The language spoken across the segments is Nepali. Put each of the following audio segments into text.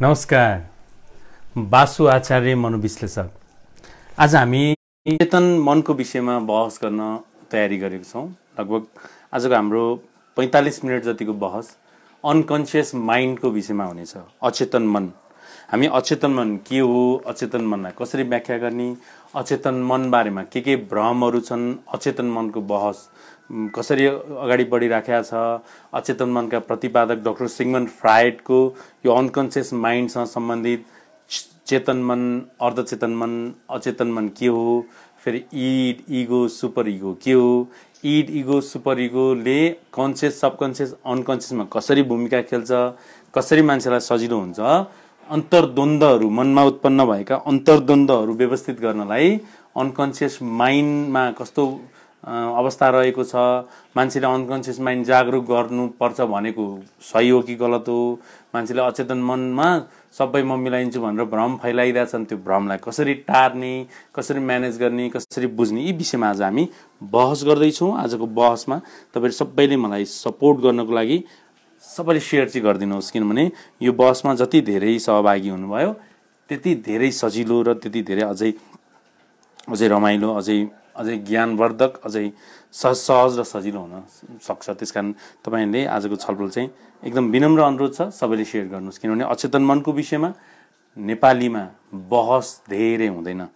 नमस्कार बासु आचार्य मनोविश्लेषक आज हामी चेतन मनको विषयमा बहस गर्न तयारी गरेको छौँ लगभग आजको हाम्रो पैँतालिस मिनट जतिको बहस अनकन्सियस माइन्डको विषयमा हुनेछ अचेतन मन हामी अचेतन मन के हो अचेतन मनलाई कसरी व्याख्या गर्ने अचेतन मन बारेमा के के भ्रमहरू छन् अचेतन मनको बहस कसरी अगाडि बढिराखेका छ अचेतन मनका प्रतिपादक डक्टर सिङ्गमन फ्राइडको यो अनकन्सियस माइन्डसँग सम्बन्धित चेतन मन अर्धचेतन मन अचेतन मन के हो फेरि इड इगो सुपर इगो के हो इड इगो सुपर इगोले कन्सियस सबकन्सियस अनकन्सियसमा कसरी भूमिका खेल्छ कसरी मान्छेलाई सजिलो हुन्छ अन्तर्द्वन्द्वहरू मनमा उत्पन्न भएका अन्तर्द्वन्द्वहरू व्यवस्थित गर्नलाई अनकन्सियस माइन्डमा कस्तो अवस्था रहेको छ मान्छेले अनकन्सियस माइन्ड जागरुक गर्नुपर्छ भनेको सही हो कि गलत हो मान्छेले अचेतन मनमा सबै म मिलाइन्छु भनेर भ्रम फैलाइरहेछन् त्यो भ्रमलाई कसरी टार्ने कसरी म्यानेज गर्ने कसरी बुझ्ने यी विषयमा आज हामी बहस गर्दैछौँ आजको बहसमा तपाईँहरू सबैले मलाई सपोर्ट गर्नको लागि सबैले सेयर चाहिँ गरिदिनुहोस् किनभने यो बहसमा जति धेरै सहभागी हुनुभयो त्यति धेरै सजिलो र त्यति धेरै अझै अझै रमाइलो अझै अझै ज्ञानवर्धक अझै सहज सहज र सजिलो हुन सक्छ त्यस कारण तपाईँहरूले आजको छलफल चाहिँ एकदम विनम्र अनुरोध छ सबैले सेयर गर्नुहोस् किनभने अचेतन मनको विषयमा नेपालीमा बहस धेरै हुँदैन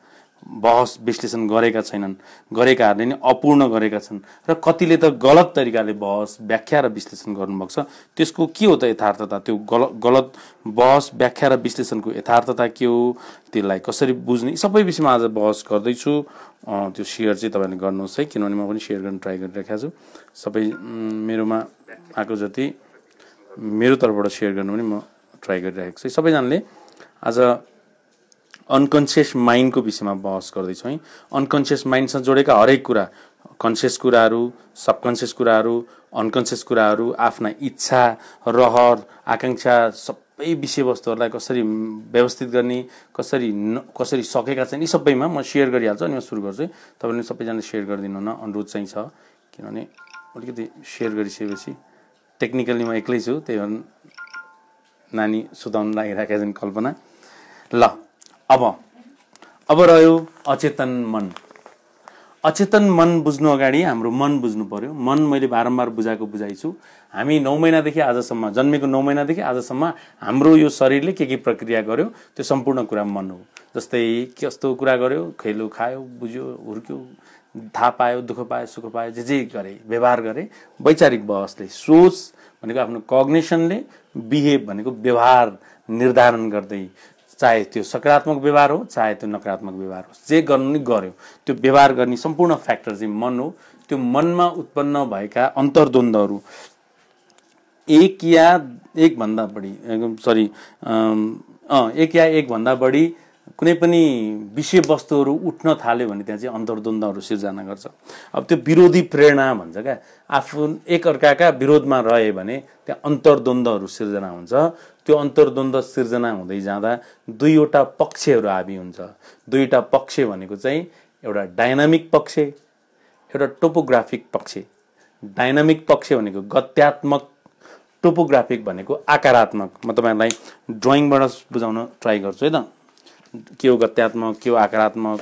बहस विश्लेषण गरेका छैनन् गरेकाहरूले नै अपूर्ण गरेका छन् र कतिले त गलत तरिकाले बहस व्याख्या र विश्लेषण गर्नुभएको छ त्यसको के हो त यथार्थता त्यो गलत गलत बहस व्याख्या र विश्लेषणको यथार्थता के हो त्यसलाई कसरी बुझ्ने सबै विषयमा आज बहस गर्दैछु त्यो सेयर चाहिँ तपाईँले गर्नुहोस् है किनभने म पनि सेयर गर्न ट्राई गरिरहेको छु सबै मेरोमा आएको जति मेरो तर्फबाट सेयर गर्नु पनि म ट्राई गरिरहेको छु सबैजनाले आज अनकन्सियस माइन्डको विषयमा बहस गर्दैछौँ है अनकन्सियस माइन्डसँग जोडेका हरेक कुरा कन्सियस कुराहरू सबकन्सियस कुराहरू अनकन्सियस कुराहरू आफ्ना इच्छा रहर आकाङ्क्षा सबै विषयवस्तुहरूलाई कसरी व्यवस्थित गर्ने कसरी न कसरी सकेका छन् यी सबैमा म सेयर गरिहाल्छु अनि म सुरु गर्छु तपाईँले सबैजना सेयर गरिदिनु न अनुरोध चाहिँ छ किनभने अलिकति सेयर गरिसकेपछि टेक्निकली म एक्लै छु त्यही भएर नानी सुताउनु लागिरहेका छन् कल्पना ल अब अब रह्यो अचेतन मन अचेतन मन बुझ्नु अगाडि हाम्रो मन बुझ्नु पर्यो मन मैले बारम्बार बुझाएको बुझाइछु हामी नौ महिनादेखि आजसम्म जन्मेको नौ महिनादेखि आजसम्म हाम्रो यो शरीरले के के प्रक्रिया गर्यो त्यो सम्पूर्ण कुरा मन हो जस्तै कस्तो कुरा गर्यो खेलो खायो बुझ्यो हुर्क्यो थाहा पायो दुःख पायो सुख पायो जे जे गरे व्यवहार गरे वैचारिक बहसले सोच भनेको आफ्नो कग्नेसनले बिहेभ भनेको व्यवहार निर्धारण गर्दै चाहे त्यो सकारात्मक व्यवहार हो चाहे त्यो नकारात्मक व्यवहार होस् जे गर्नु नै गऱ्यो त्यो व्यवहार गर्ने सम्पूर्ण फ्याक्टर चाहिँ मन हो त्यो मनमा उत्पन्न भएका अन्तर्द्वन्द्वहरू एक या एकभन्दा बढी सरी एक या एकभन्दा बढी कुनै पनि विषयवस्तुहरू उठ्न थाल्यो भने त्यहाँ चाहिँ अन्तर्द्वन्द्वहरू सिर्जना गर्छ अब त्यो विरोधी प्रेरणा भन्छ क्या आफू एकअर्काका विरोधमा रह्यो भने त्यहाँ अन्तर्द्वन्द्वहरू सिर्जना हुन्छ त्यो अन्तर्द्वन्द सिर्जना हुँदै जाँदा दुईवटा पक्षहरू हाबी हुन्छ दुईवटा पक्ष भनेको चाहिँ एउटा डाइनामिक पक्ष एउटा टोपोग्राफिक पक्ष डाइनामिक पक्ष भनेको गत्यात्मक टोपोग्राफिक भनेको आकारात्मक म तपाईँहरूलाई ड्रइङबाट बुझाउन ट्राई गर्छु है त के हो गत्यात्मक के हो आकारात्मक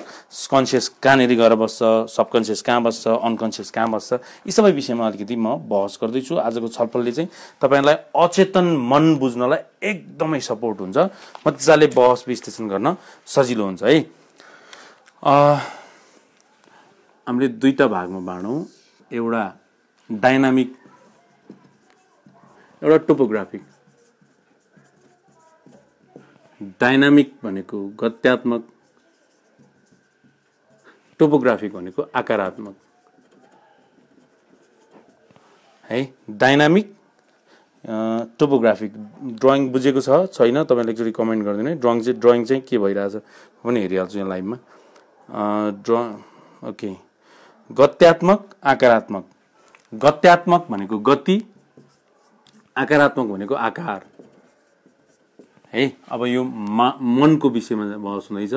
कन्सियस कहाँनिर गएर बस्छ सबकन्सियस कहाँ बस्छ अनकन्सियस कहाँ बस्छ यी सबै विषयमा अलिकति म बहस गर्दैछु आजको छलफलले चाहिँ तपाईँलाई अचेतन मन बुझ्नलाई एकदमै सपोर्ट हुन्छ मजाले बहस विश्लेषण गर्न सजिलो हुन्छ है हामीले दुईवटा भागमा बाँडौँ एउटा डाइनामिक एउटा टोपोग्राफिक डाइनामिक भनेको गत्यात्मक टोपोग्राफिक भनेको आकारात्मक है डाइनामिक टोपोग्राफिक ड्रइङ बुझेको छ छैन तपाईँले एकचोटि कमेन्ट गरिदिनु है ड्रइङ चाहिँ ड्रइङ चाहिँ के भइरहेछ पनि हेरिहाल्छु यहाँ लाइभमा ड्र ओके गत्यात्मक आकारात्मक गत्यात्मक भनेको गति आकारात्मक भनेको आकार है अब यो मा मनको विषयमा हुँदैछ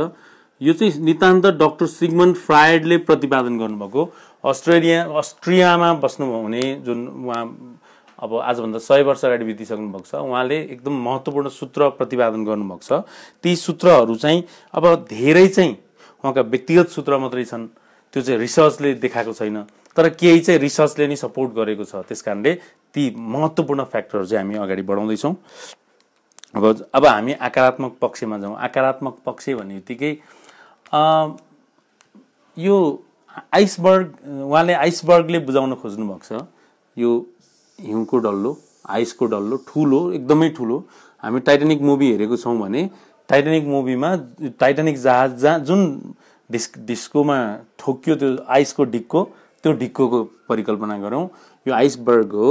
यो चाहिँ नितान्त डक्टर सिगमन फ्रायडले प्रतिपादन गर्नुभएको अस्ट्रेलिया अस्ट्रियामा बस्नु हुने जुन उहाँ अब आजभन्दा सय वर्ष अगाडि बितिसक्नु भएको छ उहाँले एकदम महत्त्वपूर्ण सूत्र प्रतिपादन गर्नुभएको छ ती सूत्रहरू चाहिँ अब धेरै चाहिँ उहाँका व्यक्तिगत सूत्र मात्रै छन् त्यो चाहिँ रिसर्चले देखाएको छैन तर केही चाहिँ रिसर्चले नै सपोर्ट गरेको छ त्यस कारणले ती महत्त्वपूर्ण फ्याक्टरहरू चाहिँ हामी अगाडि बढाउँदैछौँ अब अब हामी आकारात्मक पक्षमा जाउँ आकारात्मक पक्ष भन्ने बित्तिकै यो आइसबर्ग उहाँले आइसबर्गले बुझाउन खोज्नुभएको छ यो हिउँको डल्लो आइसको डल्लो ठुलो एकदमै ठुलो हामी टाइटानिक मुभी हेरेको छौँ भने टाइटानिक मुभीमा टाइटानिक जहाज जहाँ जुन डिस्क डिस्कोमा ठोक्यो त्यो आइसको ढिक्को त्यो ढिक्कोको परिकल्पना गरौँ यो आइसबर्ग हो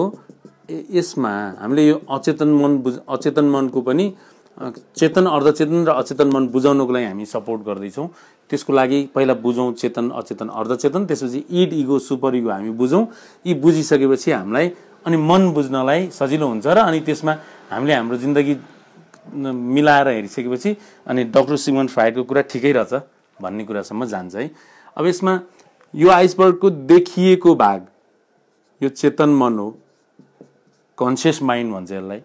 यसमा हामीले यो अचेतन मन बुझ अचेतन मनको पनि चेतन अर्धचेतन र अचेतन मन बुझाउनको लागि हामी सपोर्ट गर्दैछौँ त्यसको लागि पहिला बुझौँ चेतन अचेतन अर्धचेतन त्यसपछि इड इगो सुपर इगो हामी बुझौँ यी बुझिसकेपछि हामीलाई अनि मन बुझ्नलाई सजिलो हुन्छ र अनि त्यसमा हामीले हाम्रो जिन्दगी मिलाएर हेरिसकेपछि अनि डक्टर सिमन फ्राइडको कुरा ठिकै रहेछ भन्ने कुरासम्म जान्छ है अब यसमा यो आइसबर्गको देखिएको भाग यो चेतन मन हो कन्सियस माइन्ड भन्छ यसलाई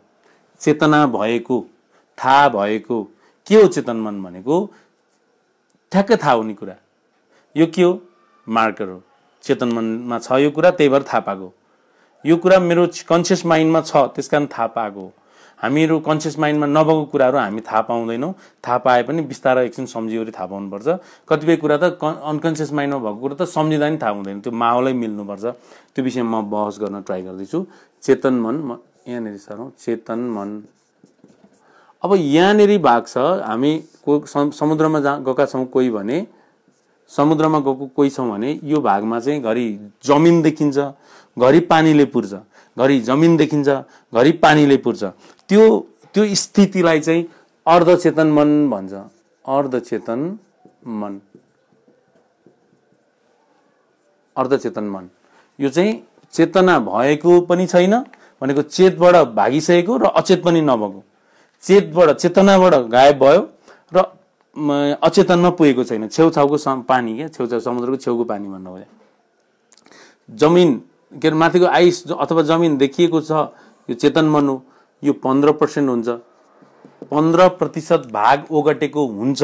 चेतना भएको थाहा भएको के हो चेतन मन भनेको ठ्याक्कै थाहा हुने कुरा यो के हो मार्कर हो चेतन मनमा छ यो कुरा त्यही भएर थाहा पाएको यो कुरा मेरो कन्सियस माइन्डमा छ त्यस कारण थाहा पाएको हो हामीहरू कन्सियस माइन्डमा नभएको कुराहरू हामी थाहा पाउँदैनौँ थाहा पाए पनि बिस्तारै एकछिन सम्झिवरी थाहा पाउनुपर्छ कतिपय कुरा त अनकन्सियस माइन्डमा भएको कुरा त सम्झिँदा नि थाहा हुँदैन त्यो माहौलै मिल्नुपर्छ त्यो विषयमा म बहस गर्न ट्राई गर्दैछु चेतन मन यहाँनिर सरौँ चेतन मन अब यहाँनिर भाग छ हामी को समुद्रमा जा गएका छौँ कोही भने समुद्रमा गएको कोही छौँ भने यो भागमा चाहिँ घरि जमिन देखिन्छ घरि पानीले पुर्छ घरि जमिन देखिन्छ घरि पानीले पुर्छ त्यो त्यो स्थितिलाई चाहिँ अर्धचेतन मन भन्छ अर्धचेतन मन अर्धचेतन मन यो चाहिँ चेतना भएको पनि छैन भनेको चेतबाट भागिसकेको र अचेत पनि नभएको चेतबाट चेतनाबाट गायब भयो र अचेतनमा पुगेको छैन छेउछाउको पानी क्या छेउछाउ समुद्रको छेउको पानी भन्नु भन्नुभयो जमिन के अरे माथिको आइस अथवा जमिन देखिएको छ यो चेतन मनु यो पन्ध्र पर्सेन्ट हुन्छ पन्ध्र प्रतिशत भाग ओगटेको हुन्छ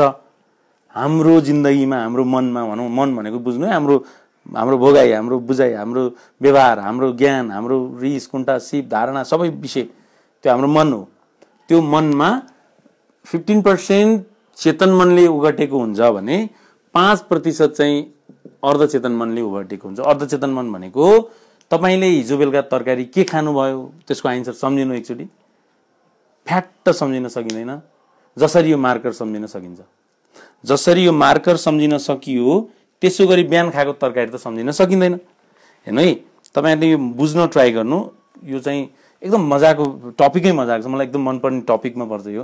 हाम्रो जिन्दगीमा हाम्रो मनमा भनौँ मन भनेको बुझ्नु है हाम्रो हाम्रो भोगाई हाम्रो बुझाइ हाम्रो व्यवहार हाम्रो ज्ञान हाम्रो रिस कुन्टा सिप धारणा सबै विषय त्यो हाम्रो मन हो त्यो मनमा फिफ्टिन पर्सेन्ट चेतन मनले उगटेको हुन्छ भने पाँच प्रतिशत चाहिँ अर्धचेतन मनले उगटेको हुन्छ अर्धचेतन मन भनेको तपाईँले हिजो बेलुका तरकारी के खानुभयो त्यसको आन्सर सम्झिनु एकचोटि फ्याट्ट सम्झिन सकिँदैन जसरी यो मार्कर सम्झिन सकिन्छ जसरी यो मार्कर सम्झिन सकियो त्यसो गरी बिहान खाएको तरकारी त सम्झिन सकिँदैन हेर्नु है तपाईँहरूले यो बुझ्न ट्राई गर्नु यो चाहिँ एकदम मजाको टपिकै मजाको छ मलाई एकदम मनपर्ने टपिकमा पर्छ यो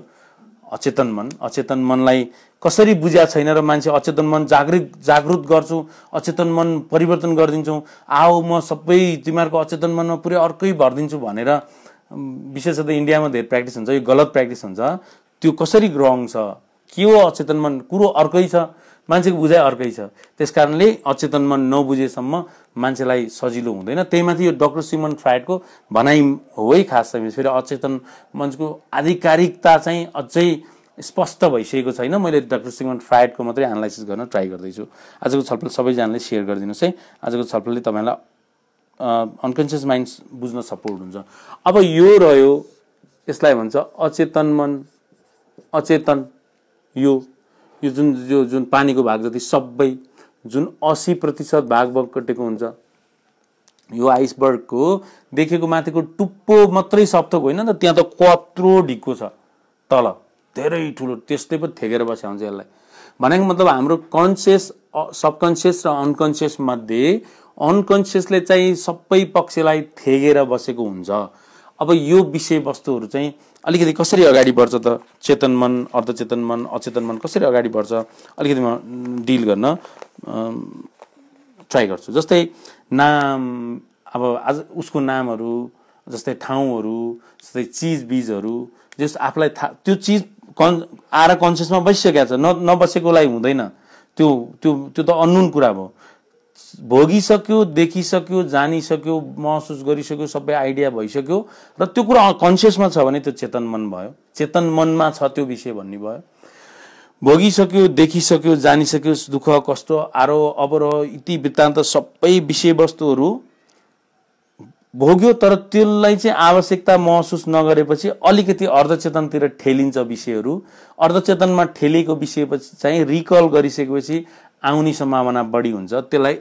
अचेतन मन अचेतन मनलाई कसरी बुझ्या छैन र मान्छे अचेतन मन जागृत जागृत गर्छु अचेतन मन परिवर्तन गरिदिन्छौँ आओ म सबै तिमीहरूको अचेतन मनमा पुरै अर्कै भरिदिन्छु भनेर विशेष त इन्डियामा धेरै प्र्याक्टिस हुन्छ यो गलत प्र्याक्टिस हुन्छ त्यो कसरी रङ छ के हो अचेतन मन कुरो अर्कै छ मान्छेको बुझाइ अर्कै छ त्यस कारणले अचेतन मन नबुझेसम्म मान्छेलाई सजिलो हुँदैन त्यही माथि यो डक्टर सिमन फ्राइडको भनाइ हो है खास चाहिँ फेरि अचेतन मञ्चको आधिकारिकता चाहिँ अझै स्पष्ट भइसकेको छैन मैले डक्टर सिमन फ्राइडको मात्रै एनालाइसिस गर्न ट्राई गर्दैछु आजको छलफल सबैजनाले सेयर गरिदिनुहोस् है आजको छलफलले तपाईँलाई अनकन्सियस माइन्ड बुझ्न सपोर्ट हुन्छ अब यो रह्यो यसलाई भन्छ अचेतन मन अचेतन यो यो जुन यो जुन पानीको भाग जति सबै जुन असी प्रतिशत भाग बगटेको हुन्छ यो आइसबर्गको देखेको माथिको टुप्पो मात्रै सप्तक होइन त त्यहाँ त कत्रो ढिक्को छ तल धेरै ठुलो त्यस्तै पो थेगेर बस्या हुन्छ यसलाई भनेको मतलब हाम्रो कन्सियस सबकन्सियस र अनकन्सियस मध्ये अनकन्सियसले चाहिँ सबै पक्षलाई थेगेर बसेको हुन्छ अब यो विषयवस्तुहरू चाहिँ अलिकति कसरी अगाडि बढ्छ त चेतन मन अर्धचेतन मन अचेतन मन कसरी अगाडि बढ्छ अलिकति म डिल गर्न ट्राई गर्छु जस्तै नाम अब आज उसको नामहरू जस्तै ठाउँहरू जस्तै चिजबिजहरू जस आफूलाई था त्यो चिज कन् आएर कन्सियसमा बसिसकेको छ न नबसेकोलाई हुँदैन त्यो त्यो त्यो त अन्नुन कुरा भयो भोगिसक्यो देखिसक्यो जानिसक्यो महसुस गरिसक्यो सबै आइडिया भइसक्यो र त्यो कुरा कन्सियसमा छ भने त्यो चेतन मन भयो चेतन मनमा छ त्यो विषय भन्ने भयो भोगिसक्यो देखिसक्यो जानिसक्यो दुःख कस्तो आरोह अवरोह इति वृत्तान्त सबै विषयवस्तुहरू भोग्यो तर त्यसलाई चाहिँ आवश्यकता महसुस नगरेपछि अलिकति अर्धचेतनतिर ठेलिन्छ विषयहरू अर्धचेतनमा ठेलिएको विषयपछि चाहिँ रिकल गरिसकेपछि आउने सम्भावना बढी हुन्छ त्यसलाई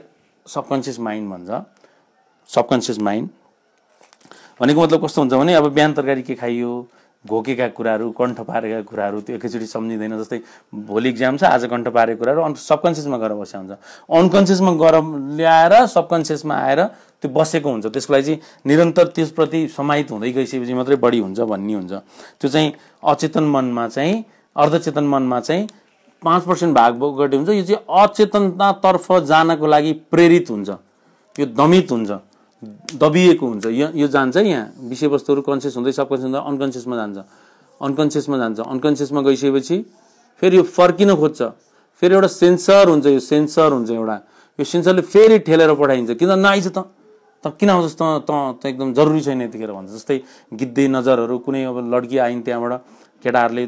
सबकन्सियस माइन्ड भन्छ सबकन्सियस माइन्ड भनेको मतलब कस्तो हुन्छ भने अब बिहान तरकारी के खाइयो घोकेका कुराहरू कण्ठ पारेका कुराहरू त्यो एकैचोटि सम्झिँदैन जस्तै भोलि इक्जाम छ आज कण्ठ पारेको कुराहरू अन सबकन्सियसमा गएर बसेको हुन्छ अनकन्सियसमा गएर ल्याएर सबकन्सियसमा आएर त्यो बसेको हुन्छ त्यसको लागि चाहिँ निरन्तर त्यसप्रति समाहित हुँदै गइसकेपछि मात्रै बढी हुन्छ भन्ने हुन्छ त्यो चाहिँ अचेतन मनमा चाहिँ अर्धचेतन मनमा चाहिँ पाँच पर्सेन्ट भाग गर्ने हुन्छ यो चाहिँ अचेतनतातर्फ जानको लागि प्रेरित हुन्छ यो दमित हुन्छ दबिएको हुन्छ यो यो जान्छ यहाँ विषयवस्तुहरू कन्सियस हुँदै सब सबकन्सियस हुँदा अनकन्सियसमा जान्छ अनकन्सियसमा जान्छ अनकन्सियसमा गइसकेपछि फेरि यो फर्किन खोज्छ फेरि एउटा सेन्सर हुन्छ यो सेन्सर हुन्छ एउटा यो सेन्सरले फेरि ठेलेर पठाइन्छ किन नआइज त त किन आउँछस् त त एकदम जरुरी छैन यतिखेर भन्छ जस्तै गिद्धे नजरहरू कुनै अब लड्की आइन् त्यहाँबाट केटाहरूले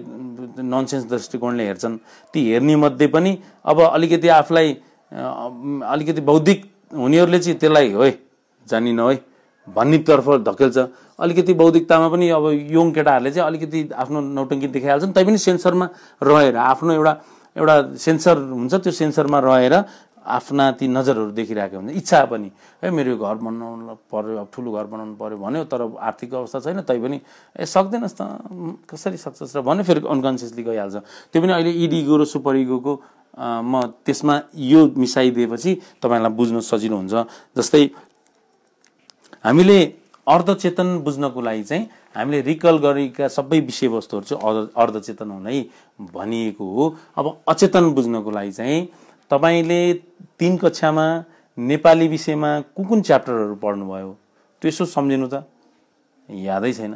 ननसेन्स दृष्टिकोणले हेर्छन् ती हेर्ने मध्ये पनि अब अलिकति आफूलाई अलिकति बौद्धिक हुनेहरूले चाहिँ त्यसलाई है जानिन है भन्नेतर्फ धकेल्छ अलिकति बौद्धिकतामा पनि अब यङ केटाहरूले चाहिँ अलिकति आफ्नो नौटङ्की देखाइहाल्छन् तै पनि सेन्सरमा रहेर आफ्नो एउटा एउटा सेन्सर हुन्छ त्यो सेन्सरमा रहेर आफ्ना ती नजरहरू देखिरहेको हुन्छ इच्छा पनि है मेरो घर बनाउनु पऱ्यो अब ठुलो घर बनाउनु पऱ्यो भन्यो तर आर्थिक अवस्था छैन तैपनि ए सक्दैनस् त कसरी सक्छस् र भन्यो फेरि अनकन्सियसली गइहाल्छ त्यो पनि अहिले इडिगो र सुपर इगोको म त्यसमा यो मिसाइदिएपछि तपाईँहरूलाई बुझ्न सजिलो हुन्छ जस्तै हामीले अर्धचेतन बुझ्नको लागि चाहिँ हामीले रिकल गरेका सबै विषयवस्तुहरू चाहिँ अर्ध अर्धचेतन हुनै भनिएको हो अब अचेतन बुझ्नको लागि चाहिँ तपाईँले तिन कक्षामा नेपाली विषयमा कुन कुन च्याप्टरहरू पढ्नुभयो त्यो यसो सम्झिनु त यादै छैन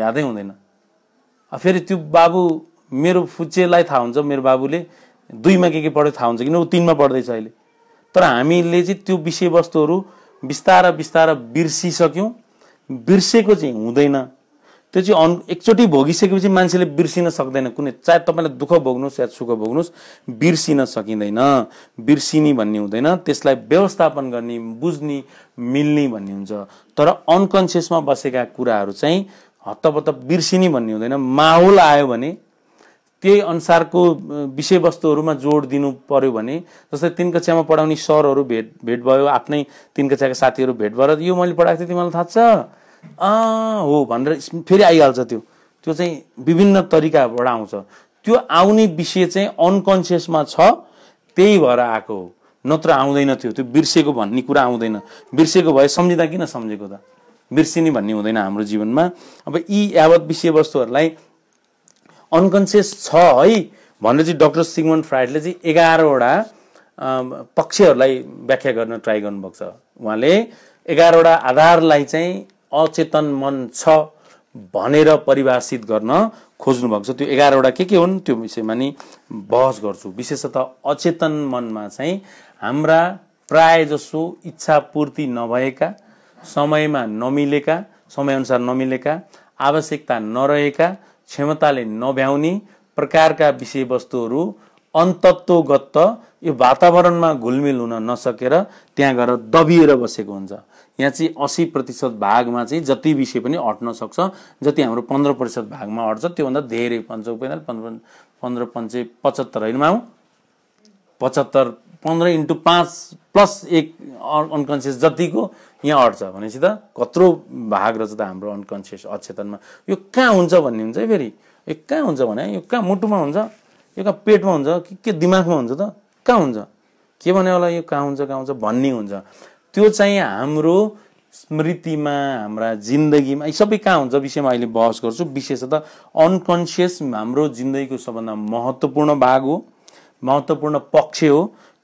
यादै हुँदैन फेरि त्यो बाबु मेरो फुच्चेलाई थाहा हुन्छ मेरो बाबुले दुईमा के के पढ्यो थाहा हुन्छ किन ऊ तिनमा पढ्दैछ अहिले तर हामीले चाहिँ त्यो विषयवस्तुहरू बिस्तारै बिस्तारै बिर्सिसक्यौँ बिर्सेको चाहिँ हुँदैन त्यो चाहिँ अनु एकचोटि भोगिसकेपछि मान्छेले बिर्सिन सक्दैन कुनै चाहे तपाईँलाई दुःख भोग्नुहोस् या सुख भोग्नुहोस् बिर्सिन सकिँदैन बिर्सिने भन्ने हुँदैन त्यसलाई व्यवस्थापन गर्ने बुझ्ने मिल्ने भन्ने हुन्छ तर अनकन्सियसमा बसेका कुराहरू चाहिँ हत्तपत्त बिर्सिने भन्ने हुँदैन माहौल आयो भने त्यही अनुसारको विषयवस्तुहरूमा जोड दिनु पर्यो भने जस्तै तिन कक्षामा पढाउने सरहरू भेट भेट भयो आफ्नै तिन कक्षाका साथीहरू भेट भएर यो मैले पढाएको थिएँ तिमीलाई थाहा छ आ हो भनेर फेरि आइहाल्छ त्यो त्यो चाहिँ विभिन्न तरिकाबाट आउँछ त्यो आउने विषय चाहिँ अनकन्सियसमा छ त्यही भएर आएको हो नत्र आउँदैन थियो त्यो बिर्सेको भन्ने कुरा आउँदैन बिर्सेको भए सम्झिँदा किन सम्झेको त बिर्सिने भन्ने हुँदैन हाम्रो जीवनमा अब यी यावत विषयवस्तुहरूलाई अनकन्सियस छ है भनेर चाहिँ डक्टर सिगमन फ्राइडले चाहिँ एघारवटा पक्षहरूलाई व्याख्या गर्न ट्राई गर्नुभएको छ उहाँले एघारवटा आधारलाई चाहिँ अचेतन मन छ भनेर परिभाषित गर्न खोज्नुभएको छ त्यो एघारवटा के के हुन् त्यो विषयमा नि बहस गर्छु विशेषतः अचेतन मनमा चाहिँ हाम्रा प्राय जसो इच्छापूर्ति नभएका समयमा नमिलेका समयअनुसार नमिलेका आवश्यकता नरहेका क्षमताले नभ्याउने प्रकारका विषयवस्तुहरू अन्तत्वगत यो वातावरणमा घुलमिल हुन नसकेर त्यहाँ गएर दबिएर बसेको हुन्छ यहाँ चाहिँ असी प्रतिशत भागमा चाहिँ जति विषय पनि अट्न सक्छ जति हाम्रो पन्ध्र प्रतिशत भागमा अट्छ त्योभन्दा धेरै पन्च पैँतालिस पन्ध्र पन्ध्र पन्चे पचहत्तर होइन माउ पचहत्तर पन्ध्र इन्टु पाँच प्लस एक अनकन्सियस जतिको यहाँ अट्छ भनेपछि त कत्रो भाग रहेछ त हाम्रो अनकन्सियस अचेतनमा यो कहाँ हुन्छ भन्ने हुन्छ है फेरि यो कहाँ हुन्छ भने यो कहाँ मुटुमा हुन्छ यो कहाँ पेटमा हुन्छ कि के दिमागमा हुन्छ त कहाँ हुन्छ के भने होला यो कहाँ हुन्छ कहाँ हुन्छ भन्ने हुन्छ त्यो चाहिँ हाम्रो स्मृतिमा हाम्रा जिन्दगीमा यी सबै कहाँ हुन्छ विषयमा अहिले बहस गर्छु विशेषतः अनकन्सियस हाम्रो जिन्दगीको सबभन्दा महत्त्वपूर्ण भाग हो महत्त्वपूर्ण पक्ष हो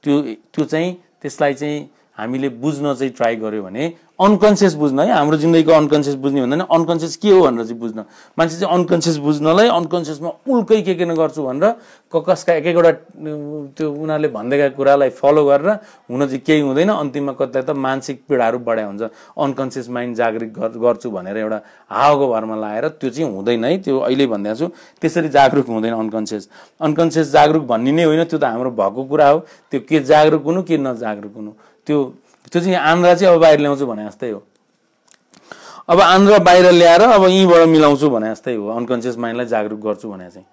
त्यो त्यो चाहिँ त्यसलाई चाहिँ हामीले बुझ्न चाहिँ ट्राई गर्यो भने अनकन्सियस बुझ्न है हाम्रो जिन्दगीको अनकन्सियस बुझ्ने भन्दा पनि अनकन्सियस के हो भनेर चाहिँ बुझ्न मान्छे चाहिँ अनकन्सियस बुझ्नलाई अनकन्सियसमा उल्कै के के गर्छु भनेर ककसका एक एकवटा त्यो उनीहरूले भनिदिएका कुरालाई फलो गरेर हुन चाहिँ केही हुँदैन अन्तिममा कतै त मानसिक पीडाहरू बढाइ हुन्छ अनकन्सियस माइन्ड जागृत गर्छु भनेर एउटा हावाको भरमा लाएर त्यो चाहिँ हुँदैन है त्यो अहिले भनिदिएको छु त्यसरी जागरुक हुँदैन अनकन्सियस अनकन्सियस जागरुक भन्ने नै होइन त्यो त हाम्रो भएको कुरा हो त्यो के जागरुक हुनु के नजागरुक हुनु त्यो त्यो चाहिँ आन्द्रा चाहिँ अब बाहिर ल्याउँछु भने जस्तै हो अब आन्द्रा बाहिर ल्याएर अब यहीँबाट मिलाउँछु भने जस्तै हो अनकन्सियस माइन्डलाई जागरुक गर्छु भने चाहिँ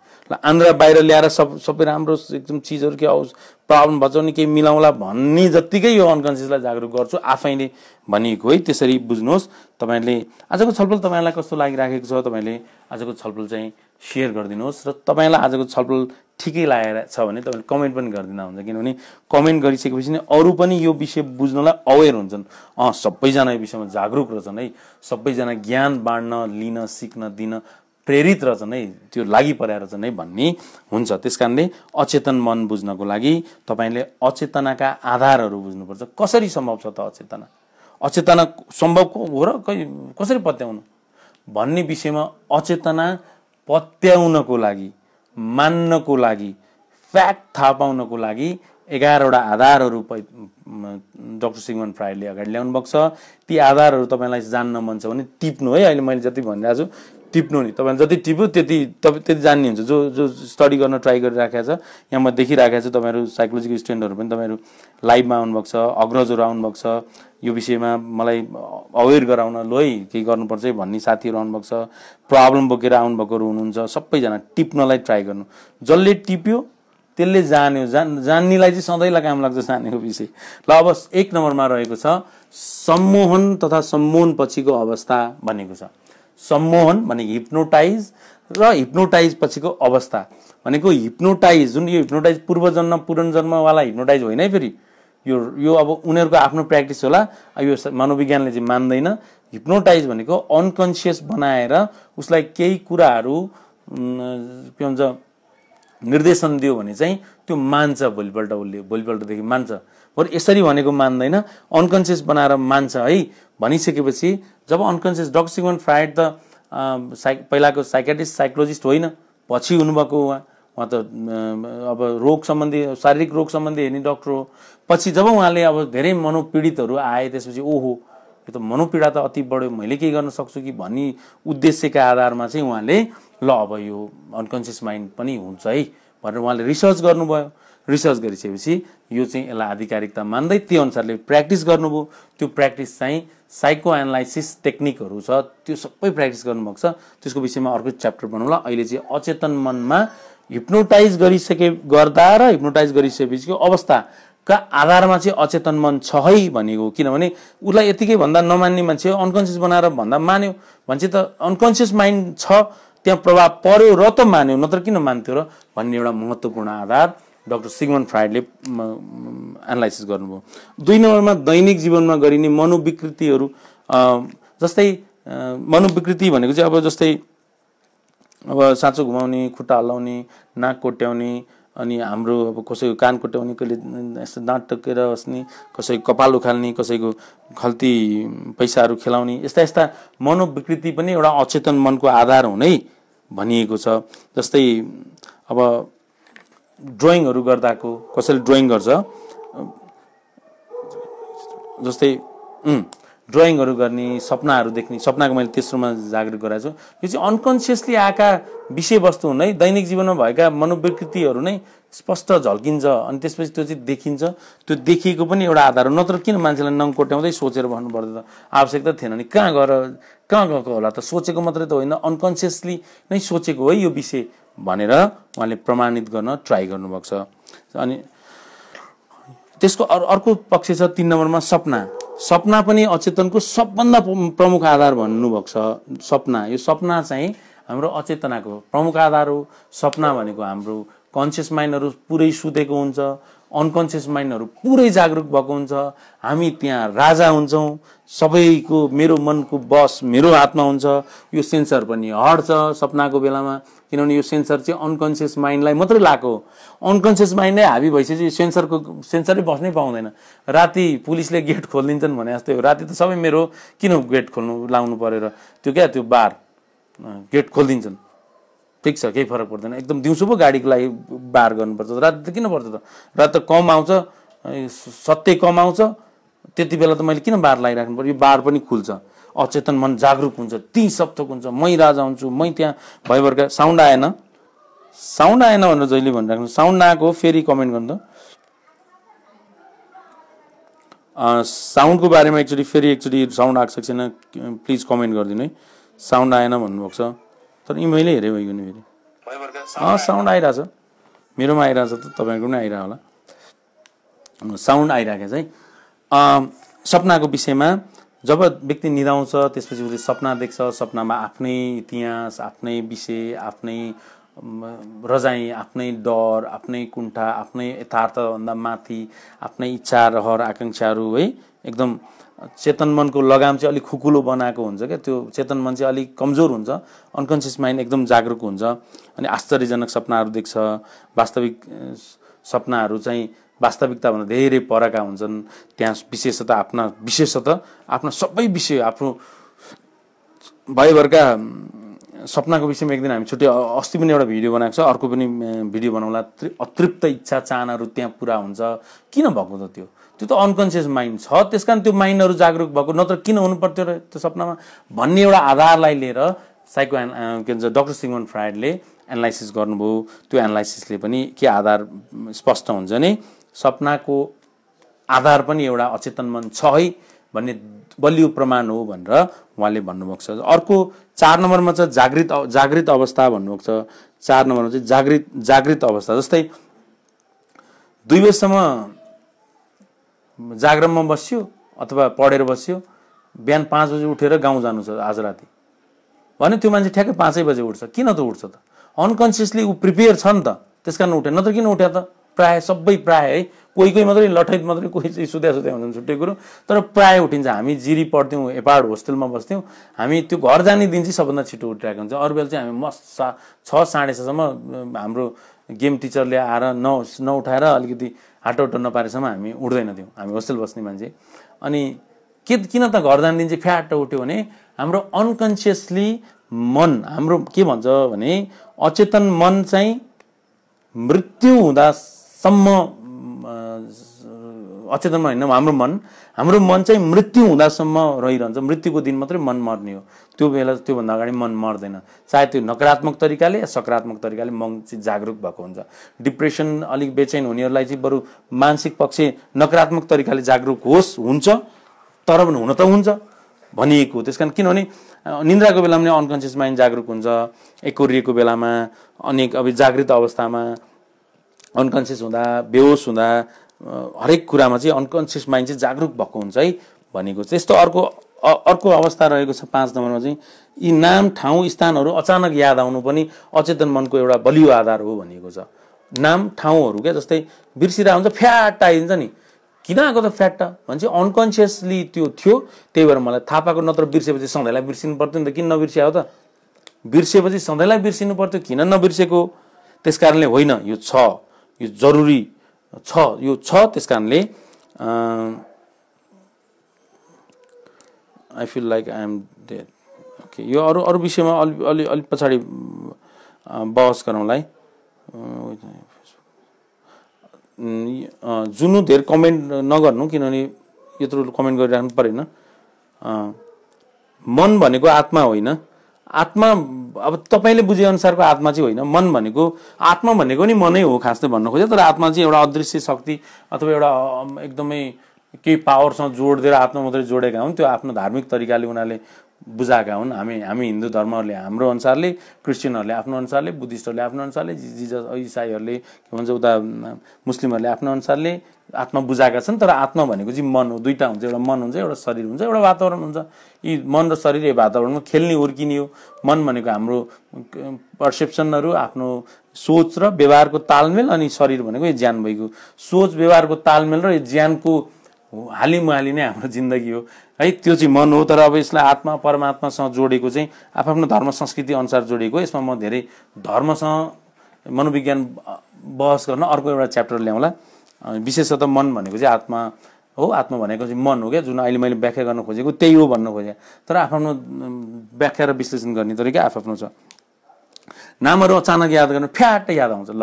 आन्द्रा बाहिर ल्याएर सब सबै राम्रो एकदम चिजहरू के आओस् प्रब्लम बचाउने केही मिलाउँला भन्ने जत्तिकै यो अनकन्सियसलाई जागरुक गर्छु आफैले भनिएको है त्यसरी बुझ्नुहोस् तपाईँहरूले आजको छलफल तपाईँलाई कस्तो लागिराखेको छ तपाईँले आजको छलफल चाहिँ सेयर गरिदिनुहोस् र तपाईँलाई आजको छलफल ठिकै लागेर छ भने तपाईँले कमेन्ट पनि गरिदिँदा हुन्छ किनभने कमेन्ट गरिसकेपछि नै अरू पनि यो विषय बुझ्नलाई अवेर हुन्छन् अँ सबैजना यो विषयमा जागरुक रहेछन् है सबैजना ज्ञान बाँड्न लिन सिक्न दिन प्रेरित नै त्यो लागि परेर नै भन्ने हुन्छ त्यस कारणले अचेतन मन बुझ्नको लागि तपाईँले अचेतनाका आधारहरू बुझ्नुपर्छ कसरी सम्भव छ त अचेतना अचेतना सम्भव हो र खै कसरी पत्याउनु भन्ने विषयमा अचेतना पत्याउनको लागि मान्नको लागि फ्याक्ट थाहा पाउनको लागि एघारवटा आधारहरू पै डक्टर सिगमन फ्राईले अगाडि ल्याउनु भएको छ ती आधारहरू तपाईँलाई जान्न मन छ भने टिप्नु है अहिले मैले जति भनिरहेको छु टिप्नु नि तपाईँले जति टिप्यो त्यति तपाईँ त्यति जान्ने हुन्छ जो जो स्टडी गर्न ट्राई गरिराखेको छ यहाँ म देखिराखेको छु तपाईँहरू साइकोलोजिकल स्टुडेन्टहरू पनि तपाईँहरू लाइभमा आउनुभएको छ अग्रजहरू आउनुभएको छ यो विषयमा मलाई अवेर गराउन ल है केही गर्नुपर्छ है भन्ने साथीहरू आउनुभएको छ प्रब्लम बोकेर आउनुभएकोहरू हुनुहुन्छ सबैजना टिप्नलाई ट्राई गर्नु जसले टिप्यो त्यसले जान्यो जान जान्नेलाई चाहिँ सधैँलाई काम लाग्छ जानेको विषय ल अब एक नम्बरमा रहेको छ सम्मोहन तथा सम्मोहन पछिको अवस्था भनेको छ सम्मोहन भने हिप्नोटाइज र हिप्नोटाइज पछिको अवस्था भनेको हिप्नोटाइज जुन यो हिप्नोटाइज पूर्वजन्म पुनर्जन्मवाला हिप्नोटाइज होइन है फेरि यो यो अब उनीहरूको आफ्नो प्र्याक्टिस होला यो मनोविज्ञानले चाहिँ मान्दैन हिप्नोटाइज भनेको अनकन्सियस बनाएर उसलाई केही कुराहरू के भन्छ निर्देशन दियो भने चाहिँ त्यो मान्छ भोलिपल्ट उसले भोलिपल्टदेखि मान्छ बरु यसरी भनेको मान्दैन अनकन्सियस बनाएर मान्छ है भनिसकेपछि जब अनकन्सियस डक्टर सिगमन फ्राइड त साइ पहिलाको साइकेट्रिस्ट साइकोलोजिस्ट होइन पछि हुनुभएको उहाँ उहाँ त अब रोग सम्बन्धी शारीरिक रोग सम्बन्धी हेर्ने डक्टर हो पछि जब उहाँले अब धेरै मनोपीडितहरू आए त्यसपछि ओहो यो त मनोपीडा त अति बढ्यो मैले के गर्न सक्छु कि भन्ने उद्देश्यका आधारमा चाहिँ उहाँले ल अब यो अनकन्सियस माइन्ड पनि हुन्छ है भनेर उहाँले रिसर्च गर्नुभयो रिसर्च गरिसकेपछि यो चाहिँ यसलाई आधिकारिकता मान्दै त्यो अनुसारले प्र्याक्टिस गर्नुभयो त्यो प्र्याक्टिस चाहिँ साइको एनालाइसिस टेक्निकहरू छ त्यो सबै प्र्याक्टिस गर्नुभएको छ त्यसको विषयमा अर्को च्याप्टर बनाउँला अहिले चाहिँ अचेतन मनमा हिप्नोटाइज गरिसके गर्दा र हिप्नोटाइज गरिसकेपछिको का आधारमा चाहिँ अचेतन मन छ है भनेको किनभने उसलाई यतिकै भन्दा नमान्ने मान्छे अनकन्सियस बनाएर भन्दा मान्यो भने त अनकन्सियस माइन्ड छ त्यहाँ प्रभाव पर्यो र त मान्यो नत्र किन मान्थ्यो र भन्ने एउटा महत्त्वपूर्ण आधार डक्टर सिगमन फ्राइडले एनालाइसिस गर्नुभयो दुई नम्बरमा दैनिक जीवनमा गरिने मनोविकृतिहरू जस्तै मनोविकृति भनेको चाहिँ अब जस्तै अब साँचो घुमाउने खुट्टा हल्लाउने नाक कोट्याउने अनि हाम्रो अब कसैको कान कोट्याउने कहिले यस्तो दाँत टक्केर बस्ने कसैको कपाल उखाल्ने कसैको खल्ती पैसाहरू खेलाउने यस्ता यस्ता मनोविकृति पनि एउटा अचेतन मनको आधार हुनै भनिएको छ जस्तै अब ड्रइङहरू गर्दाको कसैले ड्रइङ गर्छ जस्तै ड्रइङहरू गर्ने सपनाहरू देख्ने सपनाको मैले तेस्रोमा जागृत गराएको छु यो चाहिँ अनकन्सियसली आएका विषयवस्तु हुन् है दैनिक जीवनमा भएका मनोविकृतिहरू नै स्पष्ट झल्किन्छ अनि त्यसपछि त्यो चाहिँ देखिन्छ त्यो देखिएको पनि एउटा आधार हो नत्र किन मान्छेलाई नङ कोट्याउँदै सोचेर भन्नुपर्दा त आवश्यकता थिएन नि कहाँ गएर कहाँ गएको होला त सोचेको मात्रै त होइन अनकन्सियसली नै सोचेको है यो विषय भनेर उहाँले प्रमाणित गर्न ट्राई गर्नुभएको छ अनि त्यसको अर्को पक्ष छ तिन नम्बरमा सपना सपना पनि अचेतनको सबभन्दा प्रमुख आधार भन्नुभएको छ सपना यो सपना चाहिँ हाम्रो अचेतनाको प्रमुख आधार हो सपना भनेको हाम्रो कन्सियस माइन्डहरू पुरै सुतेको हुन्छ अनकन्सियस माइन्डहरू पुरै जागरुक भएको हुन्छ हामी त्यहाँ राजा हुन्छौँ सबैको मेरो मनको बस मेरो हातमा हुन्छ यो सेन्सर पनि हट्छ सपनाको बेलामा किनभने यो सेन्सर चाहिँ अनकन्सियस माइन्डलाई मात्रै लगाएको हो अनकन्सियस माइन्ड नै हाबी भइसकेपछि सेन्सरको सेन्सरै बस्नै पाउँदैन राति पुलिसले गेट खोलिदिन्छन् भने जस्तै हो राति त सबै मेरो किन गेट खोल्नु लाउनु परेर त्यो क्या त्यो बार गेट खोलिदिन्छन् ठिक छ केही फरक पर्दैन एकदम दिउँसो पो गाडीको लागि बार गर्नुपर्छ राति त किन पर्छ त रात त कम आउँछ सत्य कम आउँछ त्यति बेला त मैले किन बार लगाइराख्नु पर्यो यो बार पनि खुल्छ अचेतन मन जागरुक हुन्छ ती सप्तक हुन्छ मै राजा हुन्छु मै त्यहाँ भयभर साउन्ड आएन साउन्ड आएन भनेर जहिले भनिराख्नु साउन्ड आएको फेरि कमेन्ट गर्नु साउन्डको बारेमा एकचोटि फेरि एकचोटि साउन्ड आएको छैन प्लिज कमेन्ट गरिदिनु है साउन्ड आएन भन्नुभएको छ तर यी मैले हेरेँ भइगयो नि फेरि साउन्ड आइरहेछ मेरोमा आइरहेछ त तपाईँको पनि आइरह होला साउन्ड आइरहेको छ है सपनाको विषयमा जब व्यक्ति निधाउँछ त्यसपछि उसले सपना देख्छ सपनामा आफ्नै इतिहास आफ्नै विषय आफ्नै रजाइ आफ्नै डर आफ्नै कुण्ठा आफ्नै यथार्थभन्दा माथि आफ्नै इच्छा रहर आकाङ्क्षाहरू है एकदम चेतन मनको लगाम चाहिँ अलिक खुकुलो बनाएको हुन्छ क्या त्यो चेतन मन चाहिँ अलिक कमजोर हुन्छ अनकन्सियस माइन्ड एकदम जागरुक हुन्छ अनि आश्चर्यजनक सपनाहरू देख्छ वास्तविक सपनाहरू चाहिँ वास्तविकताभन्दा धेरै परका हुन्छन् त्यहाँ विशेषता आफ्ना विशेषता आफ्ना सबै विषय आफ्नो भाइभरका सपनाको विषयमा एकदिन हामी छुट्टै अस्ति पनि एउटा भिडियो बनाएको छ अर्को पनि भिडियो बनाउँला अतृप्त इच्छा चाहनाहरू त्यहाँ पुरा हुन्छ किन भएको त त्यो त्यो त अनकन्सियस माइन्ड छ त्यस कारण त्यो माइन्डहरू जागरुक भएको नत्र किन हुनु पर्थ्यो र त्यो सपनामा भन्ने एउटा आधारलाई लिएर साइको एन के भन्छ डक्टर सिमन फ्रायडले एनालाइसिस गर्नुभयो त्यो एनालाइसिसले पनि के आधार स्पष्ट हुन्छ नि सपनाको आधार पनि एउटा अचेतन मन छ है भन्ने बलियो प्रमाण हो भनेर उहाँले भन्नुभएको छ अर्को चार नम्बरमा चाहिँ जागृत जागृत अवस्था भन्नुभएको छ चार नम्बरमा चाहिँ जागृत जागृत अवस्था जस्तै दुई बजीसम्म जागरणमा बस्यो अथवा पढेर बस्यो बिहान पाँच बजी उठेर गाउँ जानु छ आज राति भने त्यो मान्छे ठ्याक्कै पाँचै बजे उठ्छ किन त उठ्छ त अनकन्सियसली ऊ प्रिपेयर छ नि त त्यस कारण उठ्यो नत्र किन उठ्यो त प्राय सबै प्राय है कोही कोही मात्रै लठैत मात्रै कोही चाहिँ सुत्या सुत्या हुन्छन् छुट्टै कुरो तर प्राय उठिन्छ हामी जिरी पढ्थ्यौँ एपाड होस्टेलमा बस्थ्यौँ हामी त्यो घर जाने दिन चाहिँ सबभन्दा छिटो उठिरहेको हुन्छ अरू बेला चाहिँ हामी मस्त सा छ साढे छसम्म हाम्रो गेम टिचरले आएर न नउठाएर अलिकति हाटौटो नपारेसम्म हामी उठ्दैनथ्यौँ हामी होस्टेल बस्ने मान्छे अनि के किन त घर जाने दिन चाहिँ फ्याट उठ्यो भने हाम्रो अनकन्सियसली मन हाम्रो के भन्छ भने अचेतन मन चाहिँ मृत्यु हुँदा सम्म अचेतनमा होइन हाम्रो मन हाम्रो मन चाहिँ मृत्यु हुँदासम्म रहिरहन्छ मृत्युको दिन मात्रै मन मर्ने हो त्यो बेला त्योभन्दा अगाडि मन मर्दैन चाहे त्यो नकारात्मक तरिकाले या सकारात्मक तरिकाले मन चाहिँ जागरुक भएको हुन्छ डिप्रेसन अलिक बेचैन हुनेहरूलाई चाहिँ बरु मानसिक पक्ष नकारात्मक तरिकाले जागरुक होस् हुन्छ तर पनि हुन त हुन्छ भनिएको हो त्यस कारण किनभने निन्द्राको बेलामा नै अनकन्सियस माइन्ड जागरुक हुन्छ एकोरिएको बेलामा अनेक अब जागृत अवस्थामा अनकन्सियस हुँदा बेहोस हुँदा हरेक कुरामा चाहिँ अनकन्सियस माइन्ड चाहिँ जागरुक भएको हुन्छ है भनेको यस्तो अर्को अर्को अवस्था रहेको छ पाँच नम्बरमा चाहिँ यी नाम ठाउँ स्थानहरू अचानक याद आउनु पनि अचेतन मनको एउटा बलियो आधार हो भनेको छ नाम ठाउँहरू क्या जस्तै बिर्सिरहेको हुन्छ फ्याट आइदिन्छ नि किन आएको त फ्याट भन्छ अनकन्सियसली त्यो थियो त्यही भएर मलाई थाहा पाएको नत्र बिर्सेपछि सधैँलाई बिर्सिनु पर्थ्यो नि त किन नबिर्स्या हो त बिर्सेपछि सधैँलाई बिर्सिनु पर्थ्यो किन नबिर्सेको त्यस कारणले होइन यो छ यो जरुरी छ यो छ त्यस कारणले I feel like I am dead okay यो अरू अरू विषयमा अलि अलि अलिक पछाडि बहस गरौँलाई जुनु धेर कमेन्ट नगर्नु किनभने यत्रो कमेन्ट गरिराख्नु परेन मन भनेको आत्मा होइन आत्मा अब तपाईँले बुझेअनुसारको आत्मा चाहिँ होइन मन भनेको आत्मा भनेको नि मनै हो खासले भन्न खोज्यो तर आत्मा चाहिँ एउटा अदृश्य शक्ति अथवा एउटा एकदमै केही पावरसँग जोडिदिएर आत्मा मात्रै जोडेका हुन् त्यो आफ्नो धार्मिक तरिकाले उनीहरूले बुझाएका हुन् हामी हामी हिन्दू धर्महरूले हाम्रो अनुसारले क्रिस्चियनहरूले आफ्नो अनुसारले बुद्धिस्टहरूले आफ्नो अनुसारले जिजस इसाईहरूले के भन्छ उता मुस्लिमहरूले आफ्नो अनुसारले आत्मा बुझाएका छन् तर आत्मा भनेको चाहिँ मन हो दुईवटा हुन्छ एउटा मन हुन्छ एउटा शरीर हुन्छ एउटा वातावरण हुन्छ यी मन र शरीर यो वातावरणमा खेल्ने हुर्किने हो मन भनेको हाम्रो पर्सेप्सनहरू आफ्नो सोच र व्यवहारको तालमेल अनि शरीर भनेको यो ज्यान भएको सोच व्यवहारको तालमेल र यो ज्यानको हालिमुहाली नै हाम्रो जिन्दगी हो है त्यो चाहिँ मन हो तर अब यसलाई आत्मा परमात्मासँग जोडेको चाहिँ आफ्नो धर्म संस्कृति अनुसार जोडेको यसमा म धेरै धर्मसँग मनोविज्ञान बहस गर्न अर्को एउटा च्याप्टर ल्याउँला विशेषतः मन भनेको चाहिँ आत्मा हो आत्मा भनेको चाहिँ मन हो क्या जुन अहिले मैले व्याख्या गर्न खोजेको त्यही हो भन्न खोजेँ तर आफ्नो व्याख्या र विश्लेषण गर्ने तरिका आफ्नो छ नामहरू अचानक याद गर्नु फ्याट्टै याद आउँछ ल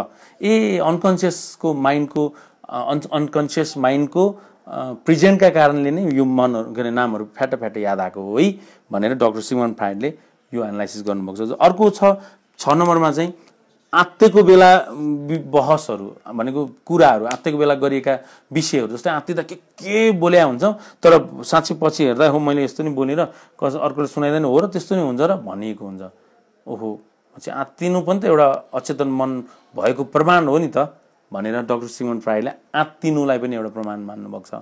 ए अनकन्सियसको माइन्डको अन अनकन्सियस माइन्डको प्रिजेन्टका कारणले नै यो मनहरू के अरे नामहरू फ्याट याद आएको हो है भनेर डक्टर सिमन फ्राइडले यो एनालाइसिस गर्नुभएको छ अर्को छ छ नम्बरमा चाहिँ आत्तेको बेला बहसहरू भनेको कुराहरू आत्तेको बेला गरिएका विषयहरू जस्तै आत्ते त के के बोल्या हुन्छ तर साँच्चै पछि हेर्दा हो मैले यस्तो नि बोलेर कस अर्कोले सुनाइँदैन हो र त्यस्तो नै हुन्छ र भनिएको हुन्छ ओहो चाहिँ आत्तिनु पनि त एउटा अचेतन मन भएको प्रमाण हो नि त भनेर डक्टर सिमन फ्राईले आत्तिनुलाई पनि एउटा प्रमाण मान्नुभएको छ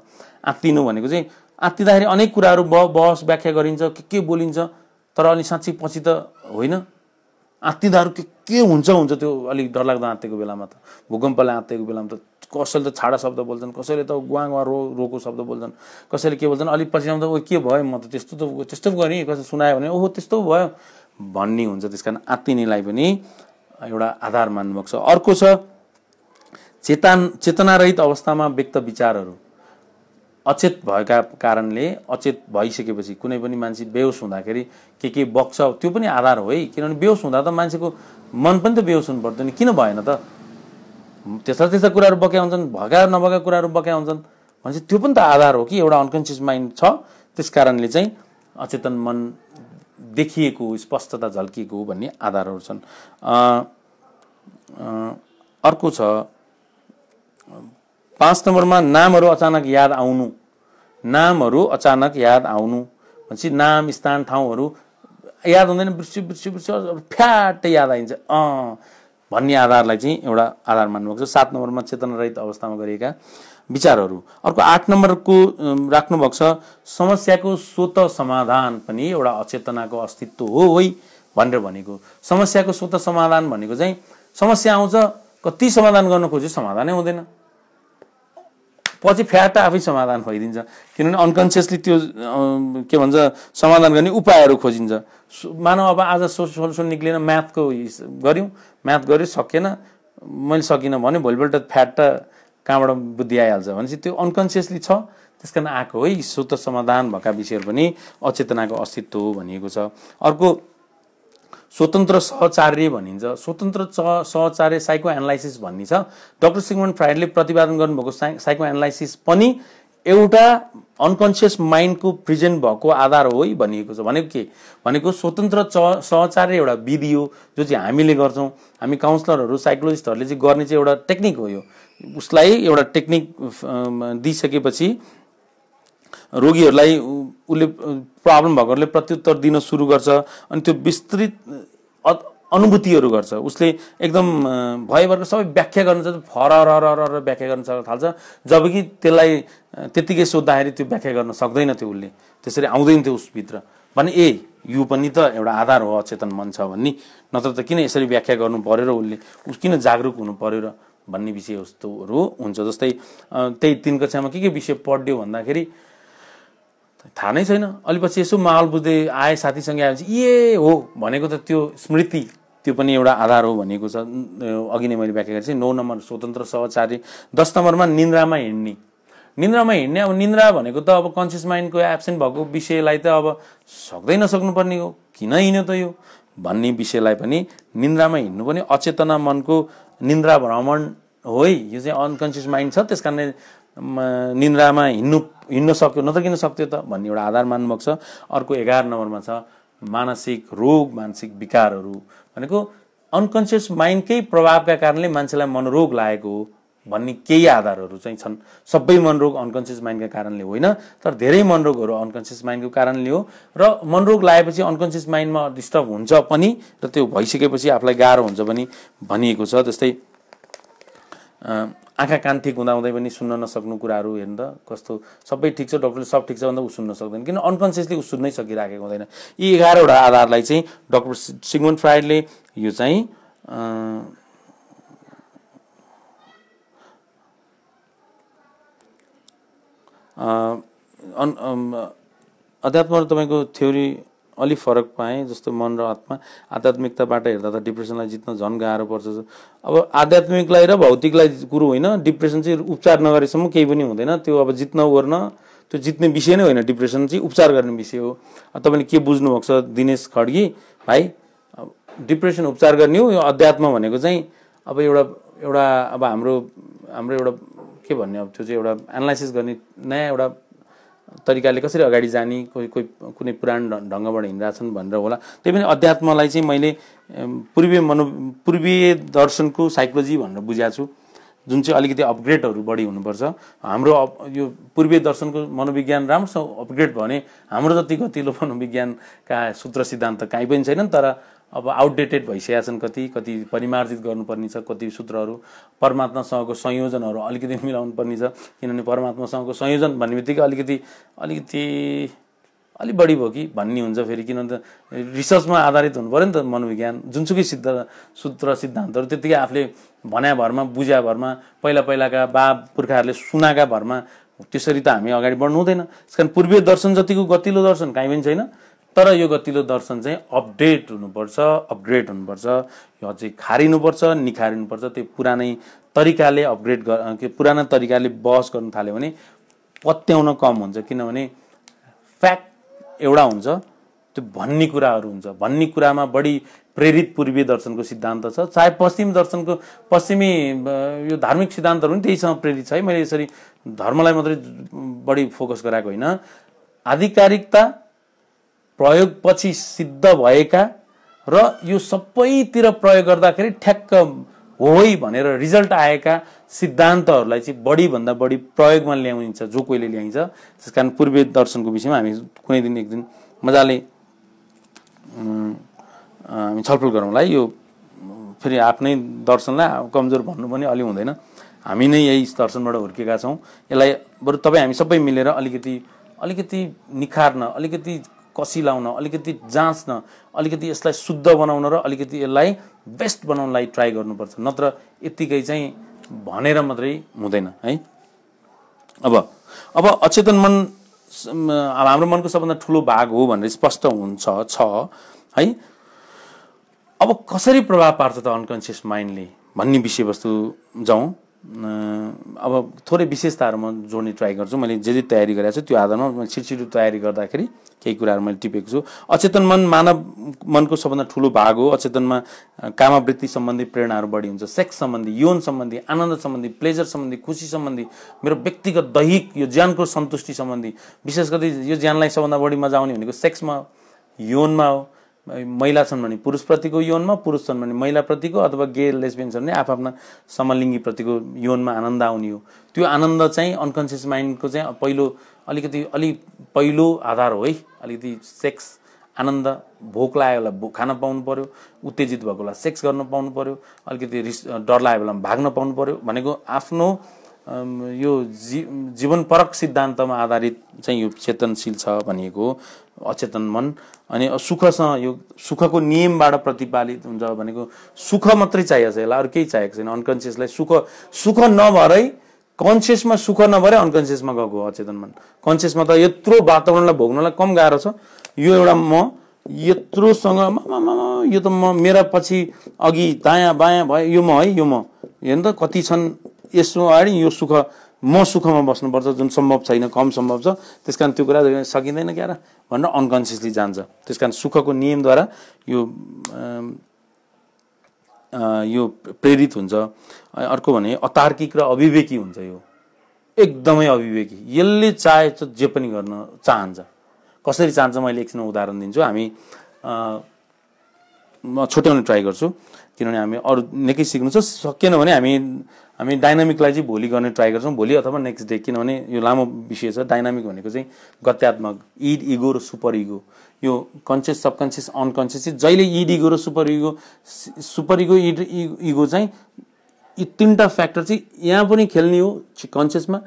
आत्तिनु भनेको चाहिँ आत्तिँदाखेरि अनेक कुराहरू बहस व्याख्या गरिन्छ के के बोलिन्छ तर अनि साँच्ची पछि त होइन आत्तिँदाहरू के के हुन्छ हुन्छ त्यो अलिक डरलाग्दो आँतेको बेलामा त भूकम्पले आँतेको बेलामा त कसैले त छाडा शब्द बोल्छन् कसैले त गुवा गुवा रो रोको शब्द बोल्छन् कसैले के बोल्छन् अलिक पछि आउँदा ऊ के भयो म त त्यस्तो त त्यस्तो पो गरेँ कसैले सुनायो भने ओहो त्यस्तो भयो भन्ने हुन्छ त्यस कारण आत्तिनीलाई पनि एउटा आधार मान्नुभएको छ अर्को छ चेतन चेतनारहित अवस्थामा व्यक्त विचारहरू अचेत भएका कारणले अचेत भइसकेपछि कुनै पनि मान्छे बेहोस हुँदाखेरि के के बक्छ त्यो पनि आधार हो है किनभने बेहोस हुँदा त मान्छेको मन पनि त बेहोस हुनु पर्थ्यो नि किन भएन त त्यस्ता त्यस्ता कुराहरू बक्या हुन्छन् भएका नभएका कुराहरू बक्या हुन्छन् भनेपछि त्यो पनि त आधार हो कि एउटा अनकन्सियस माइन्ड छ त्यस कारणले चाहिँ अचेतन मन देखिएको स्पष्टता झल्किएको भन्ने आधारहरू छन् अर्को छ पाँच नम्बरमा नामहरू अचानक याद आउनु नामहरू अचानक याद आउनु भनेपछि नाम स्थान ठाउँहरू याद हुँदैन बिर्स्यो बिर्स्यो बिर्स्यो फ्याट्टै याद आइन्छ अँ भन्ने आधारलाई चाहिँ एउटा आधार मान्नुभएको छ सात नम्बरमा चेतनारहित अवस्थामा गरिएका विचारहरू अर्को आठ नम्बरको राख्नुभएको छ समस्याको स्वत समाधान पनि एउटा अचेतनाको अस्तित्व हो है भनेर भनेको समस्याको स्वत समाधान भनेको चाहिँ समस्या आउँछ कति समाधान गर्न खोज्यो समाधानै हुँदैन पछि फ्याट आफै समाधान भइदिन्छ किनभने अनकन्सियसली त्यो के भन्छ समाधान गर्ने उपायहरू खोजिन्छ मानव अब आज सोल्युसन निक्लिएन म्याथको गऱ्यौँ म्याथ गऱ्यो सकेन मैले सकिनँ भने भोलिपल्ट फ्याट कहाँबाट बुद्धि आइहाल्छ भनेपछि त्यो अनकन्सियसली छ त्यस कारण आएको है स्वतः समाधान भएका विषयहरू पनि अचेतनाको अस्तित्व हो भनिएको छ अर्को स्वतन्त्र सहचार्य भनिन्छ स्वतन्त्र च सहचार्य साइको एनालाइसिस भनिन्छ छ डक्टर सिगमन फ्राइडले प्रतिपादन गर्नुभएको साइ साइको एनालाइसिस पनि एउटा अनकन्सियस माइन्डको प्रिजेन्ट भएको आधार हो है भनिएको छ भनेको के भनेको स्वतन्त्र च सहचार्य एउटा विधि हो जो चाहिँ हामीले गर्छौँ हामी काउन्सलरहरू साइकोलोजिस्टहरूले चाहिँ गर्ने चाहिँ एउटा टेक्निक हो यो उसलाई एउटा टेक्निक दिइसकेपछि रोगीहरूलाई उसले प्रब्लम भएकोहरूले प्रत्युत्तर दिन सुरु गर्छ अनि त्यो विस्तृत अनुभूतिहरू गर्छ उसले एकदम भएभरको सबै व्याख्या गर्न सक्छ फर र व्याख्या गर्न सक्न थाल्छ जबकि त्यसलाई त्यत्तिकै सोद्धाखेरि त्यो व्याख्या गर्न सक्दैन थियो उसले त्यसरी आउँदैन थियो उसभित्र भने ए यो पनि त एउटा आधार हो अचेतन मन छ भन्ने नत्र त किन यसरी व्याख्या गर्नु पऱ्यो र उसले उस किन जागरुक हुनु पऱ्यो र भन्ने विषय हुन्छ जस्तै त्यही तिन कक्षामा के के विषय पढ्यो भन्दाखेरि थाहा नै छैन अलि पछि यसो माहौल बुझ्दै आए साथीसँगै आएपछि ए हो भनेको त त्यो स्मृति त्यो पनि एउटा आधार हो भनेको छ अघि नै मैले व्याख्या गरेको छु नौ नम्बर स्वतन्त्र सहचारी दस नम्बरमा निन्द्रामा हिँड्ने निन्द्रामा हिँड्ने अब निन्द्रा भनेको त अब कन्सियस माइन्डको एब्सेन्ट भएको विषयलाई त अब सक्दै नसक्नुपर्ने हो किन हिँड्यो त यो भन्ने विषयलाई पनि निन्द्रामा हिँड्नु पनि अचेतना मनको निन्द्रा भ्रमण हो है यो चाहिँ अनकन्सियस माइन्ड छ त्यस कारणले निन्द्रामा हिँड्नु हिँड्न सक्यो न त किन सक्थ्यो त भन्ने एउटा आधार मान्नुभएको छ अर्को एघार नम्बरमा छ मानसिक रोग मानसिक विकारहरू भनेको अनकन्सियस माइन्डकै प्रभावका कारणले मान्छेलाई मनोरोग लागेको हो भन्ने केही आधारहरू चाहिँ छन् सबै मनरोग अनकन्सियस माइन्डका कारणले होइन तर धेरै मनरोगहरू अनकन्सियस माइन्डको कारणले हो र मनरोग लागेपछि अनकन्सियस माइन्डमा डिस्टर्ब हुन्छ पनि र त्यो भइसकेपछि आफूलाई गाह्रो हुन्छ पनि भनिएको छ जस्तै आँखा कान ठिक हुँदाहुँदै पनि सुन्न नसक्नु कुराहरू हेर्नु त कस्तो सबै ठिक छ डक्टरले सब ठिक छ भन्दा ऊ सुन्न सक्दैन किन अनकन्सियसली ऊ सुन्नै सकिराखेको हुँदैन यी एघारवटा आधारलाई चाहिँ डक्टर सिगमन फ्राइडले यो चाहिँ अन अध्यात्म तपाईँको थ्योरी अलिक फरक पाएँ जस्तो मन र आत्मा आध्यात्मिकताबाट हेर्दा त डिप्रेसनलाई जित्न झन् गाह्रो पर्छ अब आध्यात्मिकलाई र भौतिकलाई कुरो होइन डिप्रेसन चाहिँ उपचार नगरेसम्म केही पनि हुँदैन त्यो अब जित्न ओर्न त्यो जित्ने विषय नै होइन डिप्रेसन चाहिँ उपचार गर्ने विषय हो तपाईँले के बुझ्नुभएको छ दिनेश खड्गी भाइ डिप्रेसन उपचार गर्ने हो यो अध्यात्म भनेको चाहिँ अब एउटा एउटा अब हाम्रो हाम्रो एउटा के भन्ने अब त्यो चाहिँ एउटा एनालाइसिस गर्ने नयाँ एउटा तरिकाले कसरी अगाडि जाने कोही कोही कुनै पुरानो ढङ्गबाट छन् भनेर होला त्यही पनि अध्यात्मलाई चाहिँ मैले पूर्वीय मनो पूर्वीय दर्शनको साइकोलोजी भनेर बुझाएको छु जुन चाहिँ अलिकति अपग्रेडहरू बढी हुनुपर्छ हाम्रो यो पूर्वीय दर्शनको मनोविज्ञान राम्रोसँग अपग्रेड भयो भने हाम्रो जति गतिलो मनोविज्ञानका सूत्र सिद्धान्त काहीँ पनि छैनन् तर अब आउटडेटेड भइसकेका छन् कति कति परिमार्जित गर्नुपर्ने छ कति सूत्रहरू परमात्मासँगको संयोजनहरू अलिकति मिलाउनु पर्ने छ किनभने परमात्मासँगको संयोजन भन्ने बित्तिकै अलिकति अलिकति अलिक बढी भयो कि भन्ने हुन्छ फेरि किनभने रिसर्चमा आधारित हुनु पऱ्यो नि त मनोविज्ञान जुनसुकै सिद्ध सूत्र सिद्धान्तहरू त्यत्तिकै आफूले भन्या भरमा बुझ्या भरमा पहिला पहिलाका बा पुर्खाहरूले सुनाका भरमा त्यसरी त हामी अगाडि बढ्नु हुँदैन त्यस कारण पूर्वीय दर्शन जतिको गतिलो दर्शन काहीँ पनि छैन तर यो गतिलो दर्शन चाहिँ अपडेट हुनुपर्छ अपग्रेड हुनुपर्छ यो अझै खारिनुपर्छ निखारिनुपर्छ त्यो पुरानै तरिकाले अपग्रेड गर पुरानो तरिकाले बहस गर्नु थाल्यो भने पत्याउन कम हुन्छ किनभने फ्याक्ट एउटा हुन्छ त्यो भन्ने कुराहरू हुन्छ भन्ने कुरामा बढी प्रेरित पूर्वी दर्शनको सिद्धान्त छ चाहे पश्चिम दर्शनको पश्चिमी यो धार्मिक सिद्धान्तहरू पनि त्यहीसँग प्रेरित छ है मैले यसरी धर्मलाई मात्रै बढी फोकस गराएको होइन आधिकारिकता प्रयोगपछि सिद्ध भएका र यो सबैतिर प्रयोग गर्दाखेरि ठ्याक्क हो है भनेर रिजल्ट आएका सिद्धान्तहरूलाई चाहिँ बढीभन्दा बढी प्रयोगमा ल्याइन्छ जो कोहीले ल्याइन्छ त्यस कारण पूर्वीय दर्शनको विषयमा हामी कुनै दिन एक दिन मजाले हामी छलफल गरौँला यो फेरि आफ्नै दर्शनलाई कमजोर भन्नु पनि अलि हुँदैन हामी नै यही दर्शनबाट हुर्केका छौँ यसलाई बरु तपाईँ हामी सबै मिलेर अलिकति अलिकति निखार्न अलिकति कसी लाउन अलिकति जाँच्न अलिकति यसलाई शुद्ध बनाउन र अलिकति यसलाई बेस्ट बनाउनलाई ट्राई गर्नुपर्छ नत्र यत्तिकै चाहिँ भनेर मात्रै हुँदैन है अब अब अचेतन मन हाम्रो मनको सबभन्दा ठुलो भाग हो भनेर स्पष्ट हुन्छ छ है अब कसरी प्रभाव पार्छ त अनकन्सियस माइन्डले भन्ने विषयवस्तु जाउँ अब थोरै विशेषताहरू म जोड्ने ट्राई गर्छु मैले जे जे तयारी गरेको छु त्यो आधारमा मैले छिटो छिटो तयारी गर्दाखेरि केही कुराहरू मैले टिपेको छु अचेतन मन मानव मनको सबभन्दा ठुलो भाग हो अचेतनमा कामावृत्ति सम्बन्धी प्रेरणाहरू बढी हुन्छ सेक्स सम्बन्धी यौन सम्बन्धी आनन्द सम्बन्धी प्लेजर सम्बन्धी खुसी सम्बन्धी मेरो व्यक्तिगत दैहिक यो ज्यानको सन्तुष्टि सम्बन्धी विशेष गरी यो ज्यानलाई सबभन्दा बढी मजा आउने भनेको सेक्समा यौनमा हो महिला छन् भने पुरुषप्रतिको यौनमा पुरुष छन् भने महिलाप्रतिको अथवा गे लेस्बियन छन् भने आफ्ना समलिङ्गीप्रतिको यौनमा आनन्द आउने हो त्यो आनन्द चाहिँ अनकन्सियस माइन्डको चाहिँ पहिलो अलिकति अलि पहिलो आधार हो है अलिकति सेक्स आनन्द भोक लाग्यो बेला भोक खान पाउनु पऱ्यो उत्तेजित भएको बेला सेक्स गर्न पाउनु पऱ्यो अलिकति रिस डर लाग्यो बेलामा भाग्न पाउनु पऱ्यो भनेको आफ्नो यो जी जीवनपरक सिद्धान्तमा आधारित चाहिँ यो चेतनशील छ भनिएको अचेतन मन अनि सुखसँग यो सुखको नियमबाट प्रतिपालित हुन्छ भनेको सुख मात्रै चाहिएको छ यसलाई अरू केही चाहिएको छैन अनकन्सियसलाई सुख सुख नभएरै कन्सियसमा सुख नभएरै अनकन्सियसमा गएको अचेतन मन कन्सियसमा त यत्रो वातावरणलाई भोग्नलाई कम गाह्रो छ यो एउटा म यत्रोसँग यो त म मेरा पछि अघि दायाँ बायाँ भयो यो म है यो म हेर्नु त कति छन् यसो अगाडि यो सुख म सुखमा बस्नुपर्छ जुन सम्भव छैन कम सम्भव छ त्यस त्यो कुरा सकिँदैन क्यार भनेर अनकन्सियसली जान्छ त्यस कारण सुखको नियमद्वारा यो यो प्रेरित हुन्छ अर्को भने अतार्किक र अभिवेकी हुन्छ यो एकदमै अभिवेकी यसले चाहे जे पनि गर्न चाहन्छ कसरी चाहन्छ मैले एकछिन उदाहरण दिन्छु हामी म छुट्याउने ट्राई गर्छु किनभने हामी अरू निकै सिक्नु छ सकेन भने हामी हामी डाइनामिकलाई चाहिँ भोलि गर्ने ट्राई गर्छौँ भोलि अथवा नेक्स्ट डे किनभने यो लामो विषय छ डाइनामिक भनेको चाहिँ गत्यात्मक इड इगो र सुपर इगो यो कन्सियस सबकन्सियस अनकन्सियस चाहिँ जहिले इड इगो र super ego super ego id ego चाहिँ यी तिनवटा फ्याक्टर चाहिँ यहाँ पनि खेल्ने हो कन्सियसमा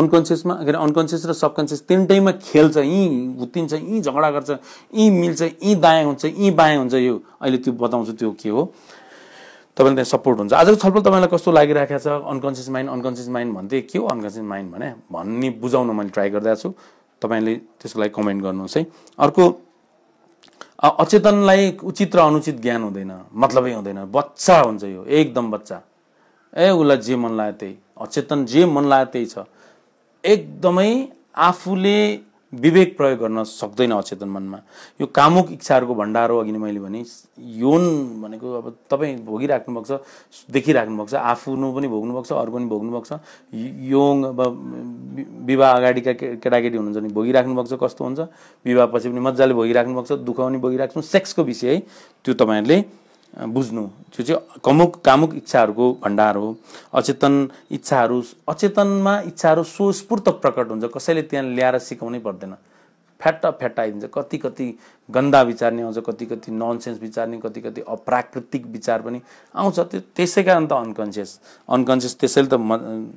अनकन्सियसमा के अरे अनकन्सियस र सबकन्सियस तिनटैमा खेल्छ यहीँ भुत्तिन्छ यहीँ झगडा गर्छ यहीँ मिल्छ यहीँ दायाँ हुन्छ यहीँ बायाँ हुन्छ यो अहिले त्यो बताउँछु त्यो के हो तपाईँले त्यहाँ सपोर्ट हुन्छ आजको छलफल तपाईँलाई कस्तो लागिरहेको छ अनकन्सियस माइन्ड अनकन्सियस माइन्ड भन्थे के हो अनकन्सियस माइन्ड भने भन्ने बुझाउन मैले ट्राई गरिरहेको छु तपाईँले त्यसको लागि कमेन्ट गर्नुहोस् है अर्को अचेतनलाई उचित र अनुचित ज्ञान हुँदैन मतलबै हुँदैन बच्चा हुन्छ यो एकदम बच्चा ए उसलाई जे मन लाग्यो त्यही अचेतन जे मन लाग्यो त्यही छ एकदमै आफूले विवेक प्रयोग गर्न सक्दैन अचेतन मनमा यो कामुक इच्छाहरूको भण्डार हो अघि नै मैले भने यौन भनेको अब तपाईँ भोगिराख्नुभएको छ देखिराख्नुभएको छ आफ्नो पनि भोग्नुभएको छ अर्को पनि भोग्नुभएको छ यौन अब विवाह अगाडिका केटाकेटी हुनुहुन्छ भने भोगिराख्नुभएको छ कस्तो हुन्छ विवाह पछि पनि मजाले भोगिराख्नुभएको छ दुःख पनि भोगिराख्नु सेक्सको विषय है त्यो तपाईँहरूले बुझ्नु त्यो चाहिँ कमुक कामुक इच्छाहरूको भण्डार हो अचेतन इच्छाहरू अचेतनमा इच्छाहरू स्वस्फूर्त प्रकट हुन्छ कसैले त्यहाँ ल्याएर सिकाउनै पर्दैन फ्याट्टा फ्याट्टा आइदिन्छ कति कति गन्दा विचार नै आउँछ कति कति ननसेन्स विचार नि कति कति अप्राकृतिक विचार पनि आउँछ त्यो त्यसै कारण त अनकन्सियस अनकन्सियस त्यसैले त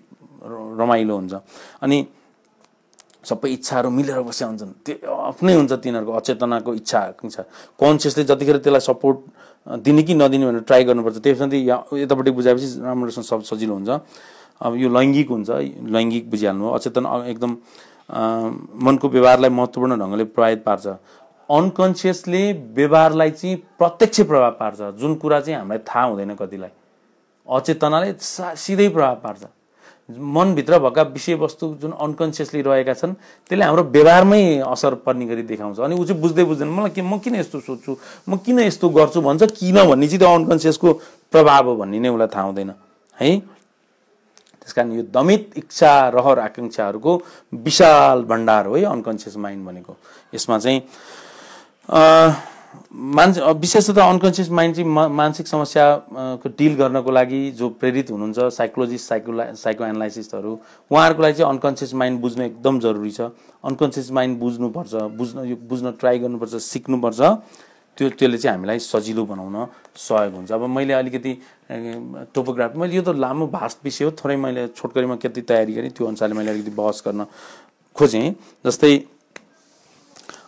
रमाइलो हुन्छ अनि सबै इच्छाहरू मिलेर बसेका हुन्छन् त्यो आफ्नै हुन्छ तिनीहरूको अचेतनाको इच्छा छ कन्सियसले जतिखेर त्यसलाई सपोर्ट दिने कि नदिने भनेर ट्राई गर्नुपर्छ त्यसमाथि यतापट्टि बुझाएपछि राम्रोसँग सब सजिलो हुन्छ अब यो लैङ्गिक हुन्छ लैङ्गिक बुझिहाल्नु अचेतन एकदम मनको व्यवहारलाई महत्त्वपूर्ण ढङ्गले प्रभावित पार्छ अनकन्सियसले व्यवहारलाई चाहिँ प्रत्यक्ष प्रभाव पार्छ जुन कुरा चाहिँ हामीलाई थाहा हुँदैन कतिलाई अचेतनाले सिधै प्रभाव पार्छ मनभित्र भएका विषयवस्तु जुन अनकन्सियसली रहेका छन् त्यसले हाम्रो व्यवहारमै असर पर्ने गरी देखाउँछ अनि ऊ चाहिँ बुझ्दै बुझ्दैन मलाई के म किन यस्तो सोध्छु म किन यस्तो गर्छु भन्छ किन भन्ने चाहिँ त्यो अनकन्सियसको प्रभाव हो भन्ने नै उसलाई थाहा हुँदैन है त्यस कारण यो दमित इच्छा रहर आकाङ्क्षाहरूको विशाल भण्डार हो है अनकन्सियस माइन्ड भनेको यसमा चाहिँ मान्छे विशेषतः अनकन्सियस माइन्ड चाहिँ मानसिक समस्याको डिल गर्नको लागि जो प्रेरित हुनुहुन्छ साइकोलोजिस्ट साइकोला साइको एनालाइसिस्टहरू उहाँहरूको लागि चाहिँ अनकन्सियस माइन्ड बुझ्नु एकदम जरुरी छ अनकन्सियस माइन्ड बुझ्नुपर्छ बुझ्न यो बुझ्न ट्राई गर्नुपर्छ सिक्नुपर्छ त्यो त्यसले चाहिँ हामीलाई सजिलो बनाउन सहयोग हुन्छ अब मैले अलिकति टोपोग्राफी मैले यो त लामो भाष विषय हो थोरै मैले छोटकरीमा कति तयारी गरेँ त्यो अनुसारले मैले अलिकति बहस गर्न खोजेँ जस्तै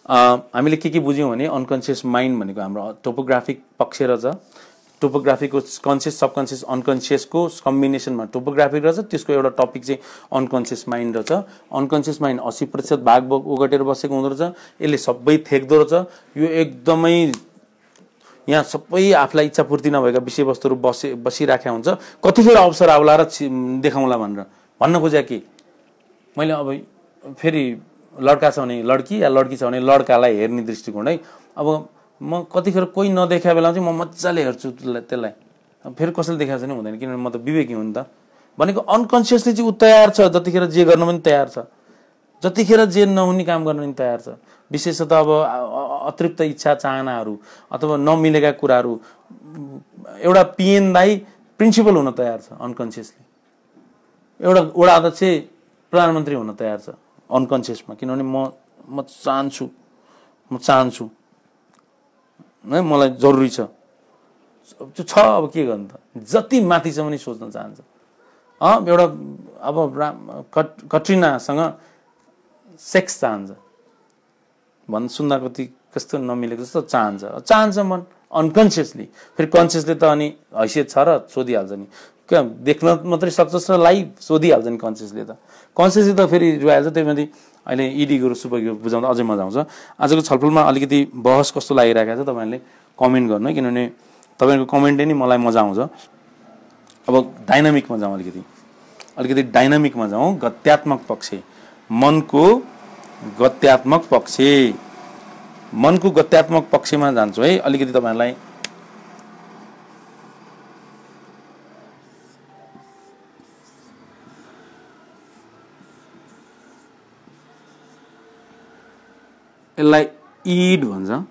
हामीले के के बुझ्यौँ भने अनकन्सियस माइन्ड भनेको हाम्रो टोपोग्राफिक पक्ष रहेछ टोपोग्राफीको कन्सियस सबकन्सियस अनकन्सियसको कम्बिनेसनमा टोपोग्राफिक रहेछ त्यसको एउटा टपिक चाहिँ अनकन्सियस माइन्ड रहेछ अनकन्सियस माइन्ड अस्सी प्रतिशत भाग भाग ओगटेर बसेको हुँदो रहेछ यसले सबै फेक्दो रहेछ यो एकदमै यहाँ सबै आफूलाई इच्छापूर्ति नभएका विषयवस्तुहरू बसे बसिराखेका हुन्छ कतिखेर अवसर आउला र देखाउँला भनेर भन्न खोजेँ कि मैले अब फेरि लड्का छ भने लड्की या लड्की छ भने लड्कालाई हेर्ने दृष्टिकोण है अब म कतिखेर कोही नदेखा बेला चाहिँ म मजाले हेर्छु त्यसलाई त्यसलाई फेरि कसैले देखाएको छैन हुँदैन किनभने म त विवेकी हुन् त भनेको अनकन्सियसली चाहिँ ऊ तयार छ जतिखेर जे गर्न पनि तयार छ जतिखेर जे नहुने काम गर्न पनि तयार छ विशेषतः अब अतिरिक्त इच्छा चाहनाहरू अथवा नमिलेका कुराहरू एउटा पिएनलाई प्रिन्सिपल हुन तयार छ अनकन्सियसली एउटा वडा अध्यक्ष प्रधानमन्त्री हुन तयार छ अनकन्सियसमा किनभने म म चाहन्छु म चाहन्छु है मलाई जरुरी छ त्यो छ अब के गर्नु त जति माथि छ भने सोच्न चाहन्छ अँ एउटा अब राम कट कटरिनासँग सेक्स चाहन्छ भन् सुन्दा कति कस्तो नमिलेको जस्तो चाहन्छ चाहन्छ मन अनकन्सियसली फेरि कन्सियसले त अनि हैसियत छ र सोधिहाल्छ नि क्या देख्न मात्रै सक्छस् र लाइभ सोधिहाल्छ नि कन्सियसले त कन्सेसी त फेरि रुवाइहाल्छ त्यही माथि अहिले इडी गुरु सुपघिउ बुझाउँदा अझै मजा आउँछ आजको छलफलमा अलिकति बहस कस्तो लागिरहेको छ तपाईँहरूले कमेन्ट गर्नु किनभने तपाईँहरूको कमेन्टले नै मलाई मजा आउँछ अब डाइनामिकमा जाउँ अलिकति अलिकति डाइनामिकमा जाउँ गत्यात्मक पक्ष मनको गत्यात्मक पक्ष मनको गत्यात्मक पक्षमा जान्छु है अलिकति तपाईँहरूलाई यसलाई इड भन्छ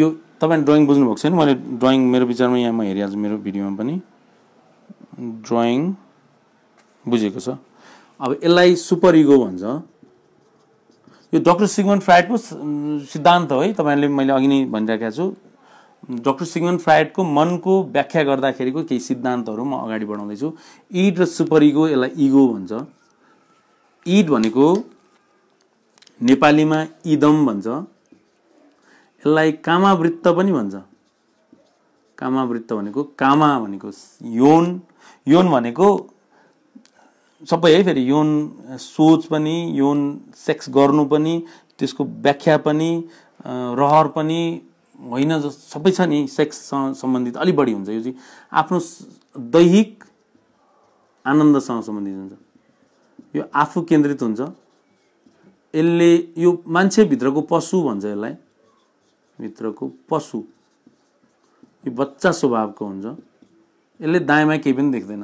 यो तपाईँले ड्रइङ बुझ्नुभएको छैन मैले ड्रइङ मेरो विचारमा यहाँ म हेरिहाल्छु मेरो भिडियोमा पनि ड्रइङ बुझेको छ अब यसलाई सुपर इगो भन्छ यो डक्टर सिगमन फ्राइडको सिद्धान्त है तपाईँले मैले अघि नै भनिरहेको छु डक्टर सिगमन फ्राइडको मनको व्याख्या गर्दाखेरिको केही सिद्धान्तहरू म अगाडि बढाउँदैछु इड र सुपर इगो यसलाई इगो भन्छ इड भनेको नेपालीमा इदम भन्छ यसलाई कामावृत्त पनि भन्छ कामावृत्त भनेको कामा भनेको यौन यौन भनेको सबै है फेरि यौन सोच पनि यौन सेक्स गर्नु पनि त्यसको व्याख्या पनि रहर पनि होइन सबै छ नि सेक्ससँग सम्बन्धित अलिक बढी हुन्छ यो चाहिँ आफ्नो दैहिक आनन्दसँग सम्बन्धित हुन्छ यो आफू केन्द्रित हुन्छ यसले यो मान्छेभित्रको पशु भन्छ यसलाई भित्रको पशु यो बच्चा स्वभावको हुन्छ यसले दायाँमा केही पनि देख्दैन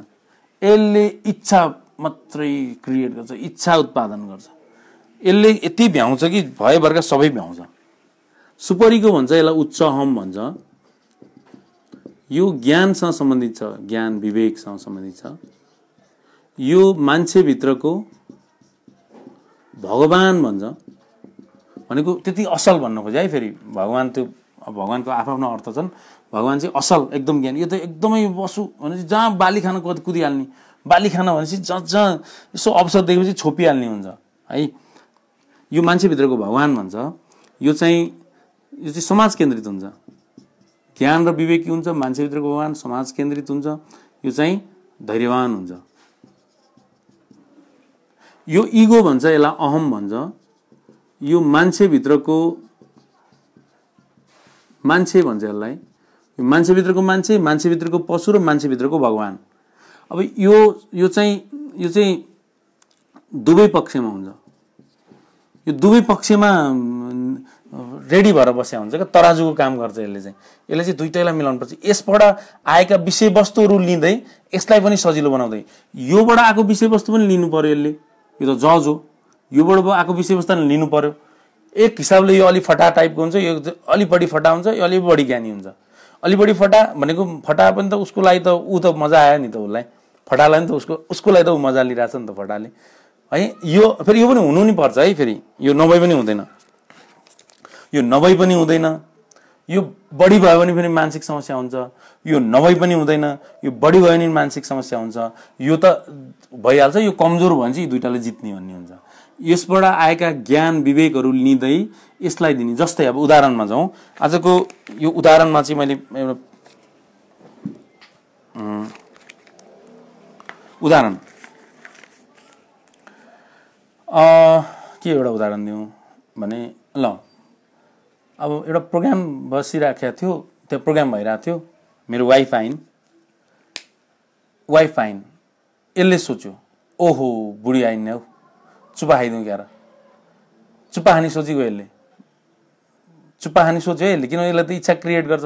यसले इच्छा मात्रै क्रिएट गर्छ इच्छा उत्पादन गर्छ यसले यति भ्याउँछ कि भएभरका सबै भ्याउँछ सुपरीको भन्छ यसलाई उच्च हम भन्छ यो ज्ञानसँग सम्बन्धित छ ज्ञान विवेकसँग सम्बन्धित छ यो मान्छेभित्रको भगवान् भन्छ भनेको त्यति असल भन्नु खोजे है फेरि भगवान् त्यो भगवान्को आफ्नो अर्थ छन् भगवान् चाहिँ असल एकदम ज्ञान यो त एकदमै बसु भनेपछि जहाँ बाली खान कुदिहाल्ने बाली खान भनेपछि जहाँ जहाँ यसो अवसर देखेपछि छोपिहाल्ने हुन्छ है यो मान्छेभित्रको भगवान् भन्छ यो चाहिँ यो चाहिँ समाज केन्द्रित हुन्छ ज्ञान र विवेकी हुन्छ मान्छेभित्रको भगवान् समाज केन्द्रित हुन्छ यो चाहिँ धैर्यवान हुन्छ यो इगो भन्छ यसलाई अहम भन्छ यो मान्छेभित्रको मान्छे भन्छ यसलाई यो मान्छेभित्रको मान्छे मान्छेभित्रको पशु र मान्छेभित्रको भगवान् अब यो यो चाहिँ यो चाहिँ दुवै पक्षमा हुन्छ यो दुवै पक्षमा रेडी भएर बस्या हुन्छ क्या तराजुको काम गर्छ यसले चाहिँ यसले चाहिँ दुइटैलाई पर्छ यसबाट आएका विषयवस्तुहरू लिँदै यसलाई पनि सजिलो बनाउँदै योबाट आएको विषयवस्तु पनि लिनु पऱ्यो यसले यो त जज हो योबाट आएको विषयवस्तुले लिनु पऱ्यो एक हिसाबले यो अलि फटा टाइपको हुन्छ यो अलि बढी फटा हुन्छ यो अलि बढी ज्ञानी हुन्छ अलि बढी फटा भनेको फटा पनि त उसको लागि त ऊ त मजा आयो नि त उसलाई फटालाई नि त उसको उसको लागि त ऊ मजा लिइरहेछ नि त फटाले है यो फेरि यो पनि हुनु नि पर्छ है फेरि यो नभई पनि हुँदैन यो नभई पनि हुँदैन यो बढी भयो भने पनि मानसिक समस्या हुन्छ यो नभई पनि हुँदैन यो बढी भयो भने मानसिक समस्या हुन्छ यो त भइहाल्छ यो कमजोर भयो भने चाहिँ दुइटाले जित्ने भन्ने हुन्छ यसबाट आएका ज्ञान विवेकहरू लिँदै यसलाई दिने जस्तै अब उदाहरणमा जाउँ आजको यो उदाहरणमा चाहिँ मैले एउटा उदाहरण के एउटा उदाहरण दिउँ भने ल अब एउटा प्रोग्राम बसिराखेको थियो त्यो प्रोग्राम भइरहेको थियो मेरो वाइफ आइन् वाइफ आइन् यसले सोच्यो ओहो बुढी आइन् हौ चुप्पा खाइदिउँ क्यार चुपा खाने सोचेको यसले चुप्पा खाने सोच्यो यसले किनभने यसलाई त इच्छा क्रिएट गर्छ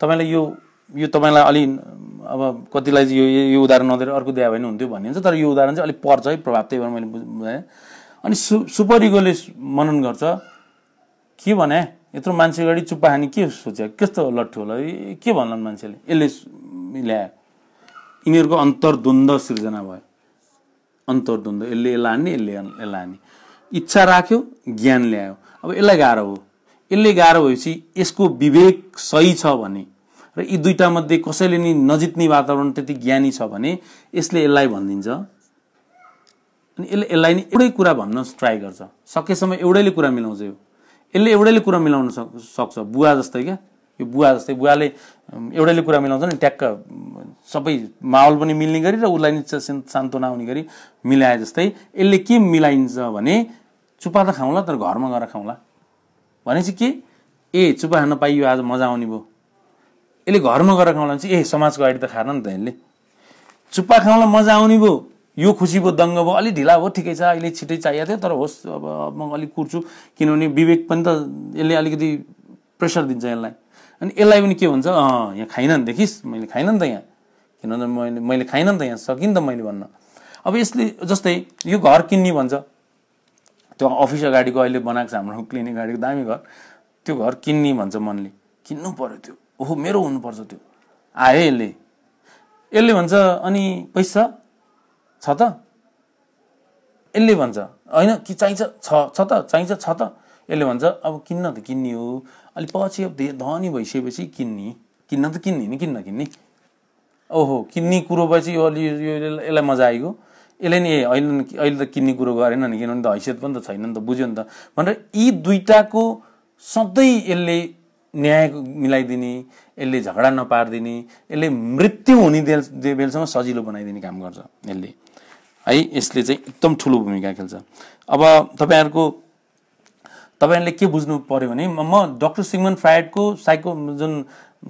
तपाईँलाई यो यो तपाईँलाई अलि अब कतिलाई यो यो उदाहरण नदिएर अर्को दिए भने हुन्थ्यो भनिन्छ तर यो उदाहरण चाहिँ अलिक पर्छ है प्रभाव त्यही भएर मैले बुझाएँ अनि सु सुपर इगोले मनन गर्छ के भने यत्रो मान्छे अगाडि चुप्पा खाने के सोच्यो कस्तो लट्ठ्यो होला के भन्लान् मान्छेले यसले ल्यायो यिनीहरूको अन्तर्द्वन्द सृजना भयो अन्तर्द्वन्द यसले यसलाई हान्ने यसले यसलाई हान्ने इच्छा राख्यो ज्ञान ल्यायो अब यसलाई गाह्रो हो यसले गाह्रो भएपछि यसको विवेक सही छ भने र यी मध्ये कसैले नि नजित्ने वातावरण त्यति ज्ञानी छ भने यसले यसलाई भनिदिन्छ अनि यसले यसलाई नि एउटै कुरा भन्न ट्राई गर्छ सकेसम्म एउटैले कुरा मिलाउँछ यो यसले एउटैले कुरा मिलाउन सक्छ बुवा जस्तै क्या यो बुवा जस्तै बुवाले एउटैले कुरा मिलाउँछ नि ट्याक्क सबै माहौल पनि मिल्ने गरी र उसलाई नि सान्त्वना हुने गरी मिलाए जस्तै यसले के मिलाइन्छ भने चुपा त खाउँला तर घरमा गएर खाउँला भनेपछि के ए चुपा खान पाइयो आज मजा आउने भयो यसले घरमा गएर खाउँला भने चाहिँ ए समाजको अगाडि त खाएन नि त यसले चुप्पा खाउँला मजा आउने भयो यो खुसीको दङ्ग भयो अलिक ढिला भयो ठिकै छ अहिले छिटै चाहिएको थियो तर होस् अब म अलिक कुर्छु किनभने विवेक पनि त यसले अलिकति प्रेसर दिन्छ यसलाई अनि यसलाई पनि के हुन्छ अँ यहाँ खाइन नि देखिस् मैले खाइन नि त यहाँ किनभने मैले मैले खाइनँ नि त यहाँ सकिनँ त मैले भन्न अब यसले जस्तै यो घर किन्ने भन्छ त्यो अफिस अगाडिको अहिले बनाएको छ हाम्रो क्लिनिक गाडीको दामी घर त्यो घर किन्ने भन्छ मनले किन्नु पऱ्यो त्यो ओहो मेरो हुनुपर्छ त्यो आयो यसले यसले भन्छ अनि पैसा छ त यसले भन्छ होइन कि चाहिन्छ छ छ त चाहिन्छ छ त यसले भन्छ अब किन्न त किन्ने हो अलि पछि अब धनी भइसकेपछि किन्ने किन्न त किन्ने नि किन्न किन्ने ओहो किन्ने कुरो पछि यो अलि यो यसलाई मजा आइगयो यसले नि ए अहिले अहिले त किन्ने कुरो गरेन नि किनभने त हैसियत पनि त छैन नि त बुझ्यो नि त भनेर यी दुइटाको सधैँ यसले न्याय मिलाइदिने यसले झगडा नपारिदिने यसले मृत्यु हुने बेलसम्म सजिलो बनाइदिने काम गर्छ यसले है यसले चाहिँ एकदम ठुलो भूमिका खेल्छ अब तपाईँहरूको तपाईँहरूले के बुझ्नु पऱ्यो भने म डक्टर सिगमन फ्रायडको साइको जुन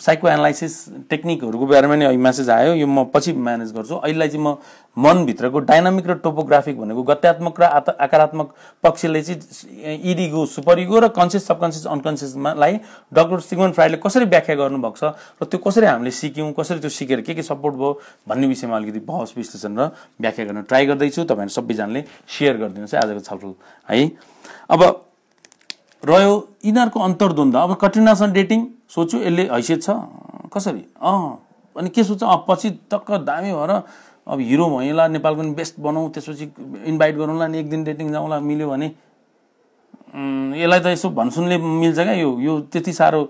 साइको एनालाइसिस टेक्निकहरूको बारेमा नै मेसेज आयो यो म पछि म्यानेज गर्छु अहिलेलाई चाहिँ म मनभित्रको डाइनामिक र टोपोग्राफिक भनेको गत्यात्मक र आकारात्मक पक्षले चाहिँ इडिगो सुपरिगो र कन्सियस सबकन्सियस अनकन्सियसमालाई डक्टर सिगमन फ्राइडले कसरी व्याख्या गर्नुभएको छ र त्यो कसरी हामीले सिक्यौँ कसरी त्यो सिकेर के के सपोर्ट भयो भन्ने विषयमा अलिकति बहस विश्लेषण र व्याख्या गर्न ट्राई गर्दैछु तपाईँहरू सबैजनाले सेयर गरिदिनुहोस् है आजको छलफल है अब रह्यो यिनीहरूको अन्तर्द्वन्द अब कटिनासन डेटिङ सोच्यो यसले हैसियत छ कसरी अँ अनि के सोच्छ अँ पछि टक्क दामी भएर अब हिरो भएँला नेपालको नि बेस्ट बनाऊ त्यसपछि इन्भाइट गरौँला नि एक दिन डेटिङ जाउँला मिल्यो भने यसलाई त यसो भनसुनले मिल्छ क्या यो यो त्यति साह्रो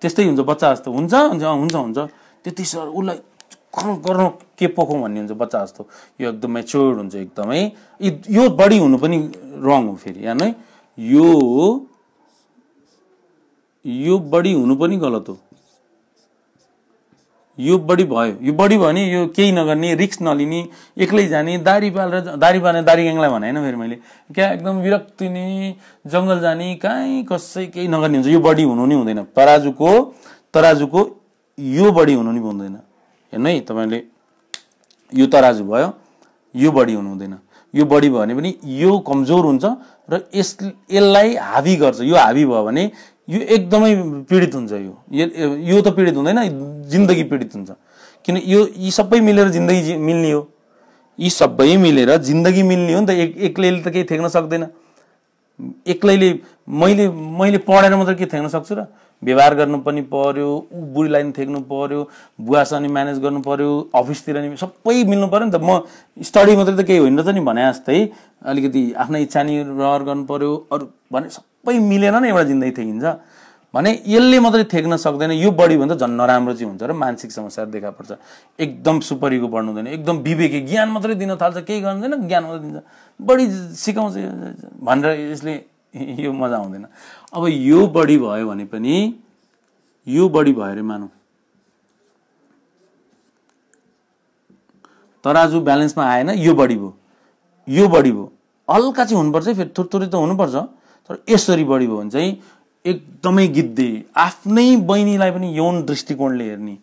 त्यस्तै हुन्छ बच्चा जस्तो हुन्छ हुन्छ हुन्छ हुन्छ त्यति साह्रो उसलाई गर्न के पोखौँ भन्ने हुन्छ बच्चा जस्तो यो एकदम मेच्योर्ड हुन्छ एकदमै यो बढी हुनु पनि रङ हो फेरि यहाँ यो यो बढी हुनु पनि गलत हो यो बढी भयो यो बढी भयो भने यो केही नगर्ने रिक्स नलिने एक्लै जाने दारी पालेर दारी दारी ग्याङलाई भने होइन फेरि मैले क्या एकदम विरक्ति नै जङ्गल जाने कहीँ कसै केही नगर्ने हुन्छ यो बढी हुनु नै हुँदैन तराजुको तराजुको यो बढी हुनु नि हुँदैन हेर्नु है तपाईँले यो तराजु भयो यो बढी हुनु हुँदैन यो बढी भयो भने पनि यो कमजोर हुन्छ र यस यसलाई हाबी गर्छ यो हाबी भयो भने यो एकदमै पीडित हुन्छ यो यो त पीडित हुँदैन जिन्दगी पीडित हुन्छ किन यो यी सबै मिलेर जिन्दगी मिल्ने हो यी सबै मिलेर जिन्दगी मिल्ने हो नि त एक एक्लैले त केही थ्याक्न सक्दैन एक्लैले मैले मैले पढेर मात्र के थ्याक्न सक्छु र व्यवहार गर्नु पनि पर्यो बुढीलाई लाइन थ्याक्नु पर्यो बुवासँग नि म्यानेज गर्नु पर्यो अफिसतिर नि सबै मिल्नु पऱ्यो नि त म स्टडी मात्रै त केही होइन त नि भने जस्तै अलिकति आफ्नै इच्छा नि रहर गर्नु पऱ्यो अरू भने सबै मिलेन नै एउटा जिन्दगी थेकिन्छ भने यसले मात्रै थ्याक्न सक्दैन यो बढी भन्दा झन् नराम्रो चाहिँ हुन्छ र मानसिक समस्या देखा पर्छ एकदम सुपरिको बढ्नु हुँदैन एकदम विवेकी ज्ञान मात्रै दिन थाल्छ केही गर्दैन ज्ञान मात्रै दिन्छ बढी सिकाउँछ भनेर यसले यो मजा आउँदैन अब यो बढी भयो भने पनि यो बढी भयो अरे मानौँ आज ब्यालेन्समा आएन यो बढी भयो यो बढी भयो हल्का चाहिँ हुनुपर्छ फेरि थुरथुरी त हुनुपर्छ तर यसरी बढी भयो भने चाहिँ एकदमै गिद्धे आफ्नै बहिनीलाई पनि यौन दृष्टिकोणले हेर्ने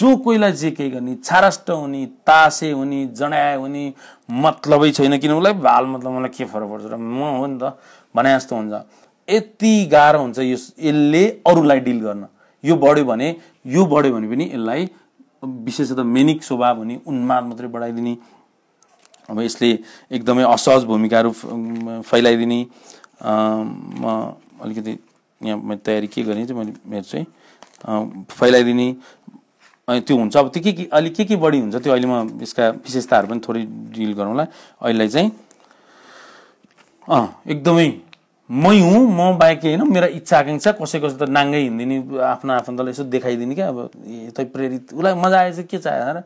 जो कोहीलाई जे के गर्ने छाराष्ट हुने तासे हुने जनाए हुने मतलबै छैन किन उसलाई भाल मतलब मलाई के फरक पर्छ र म हो नि त भने जस्तो हुन्छ यति गाह्रो हुन्छ यो यसले अरूलाई डिल गर्न यो बढ्यो भने यो बढ्यो भने पनि यसलाई विशेष त मेनिक स्वभाव हुने उन्माद मात्रै बढाइदिने अब यसले एकदमै असहज भूमिकाहरू फैलाइदिने म अलिकति यहाँ मैले तयारी के गरेँ चाहिँ मैले मेरो चाहिँ फैलाइदिने अनि त्यो हुन्छ अब त्यो के के अहिले के के बढी हुन्छ त्यो अहिले म यसका विशेषताहरू पनि थोरै डिल गरौँला अहिले चाहिँ अँ एकदमै मै हुँ म बाहेक होइन मेरो इच्छा आकाङ्क्षा कसै कसै त नाङ्गै हिँडिदिने आफ्नो आफन्तलाई यसो देखाइदिने क्या अब यतै प्रेरित उसलाई मजा आएछ के चाहिँ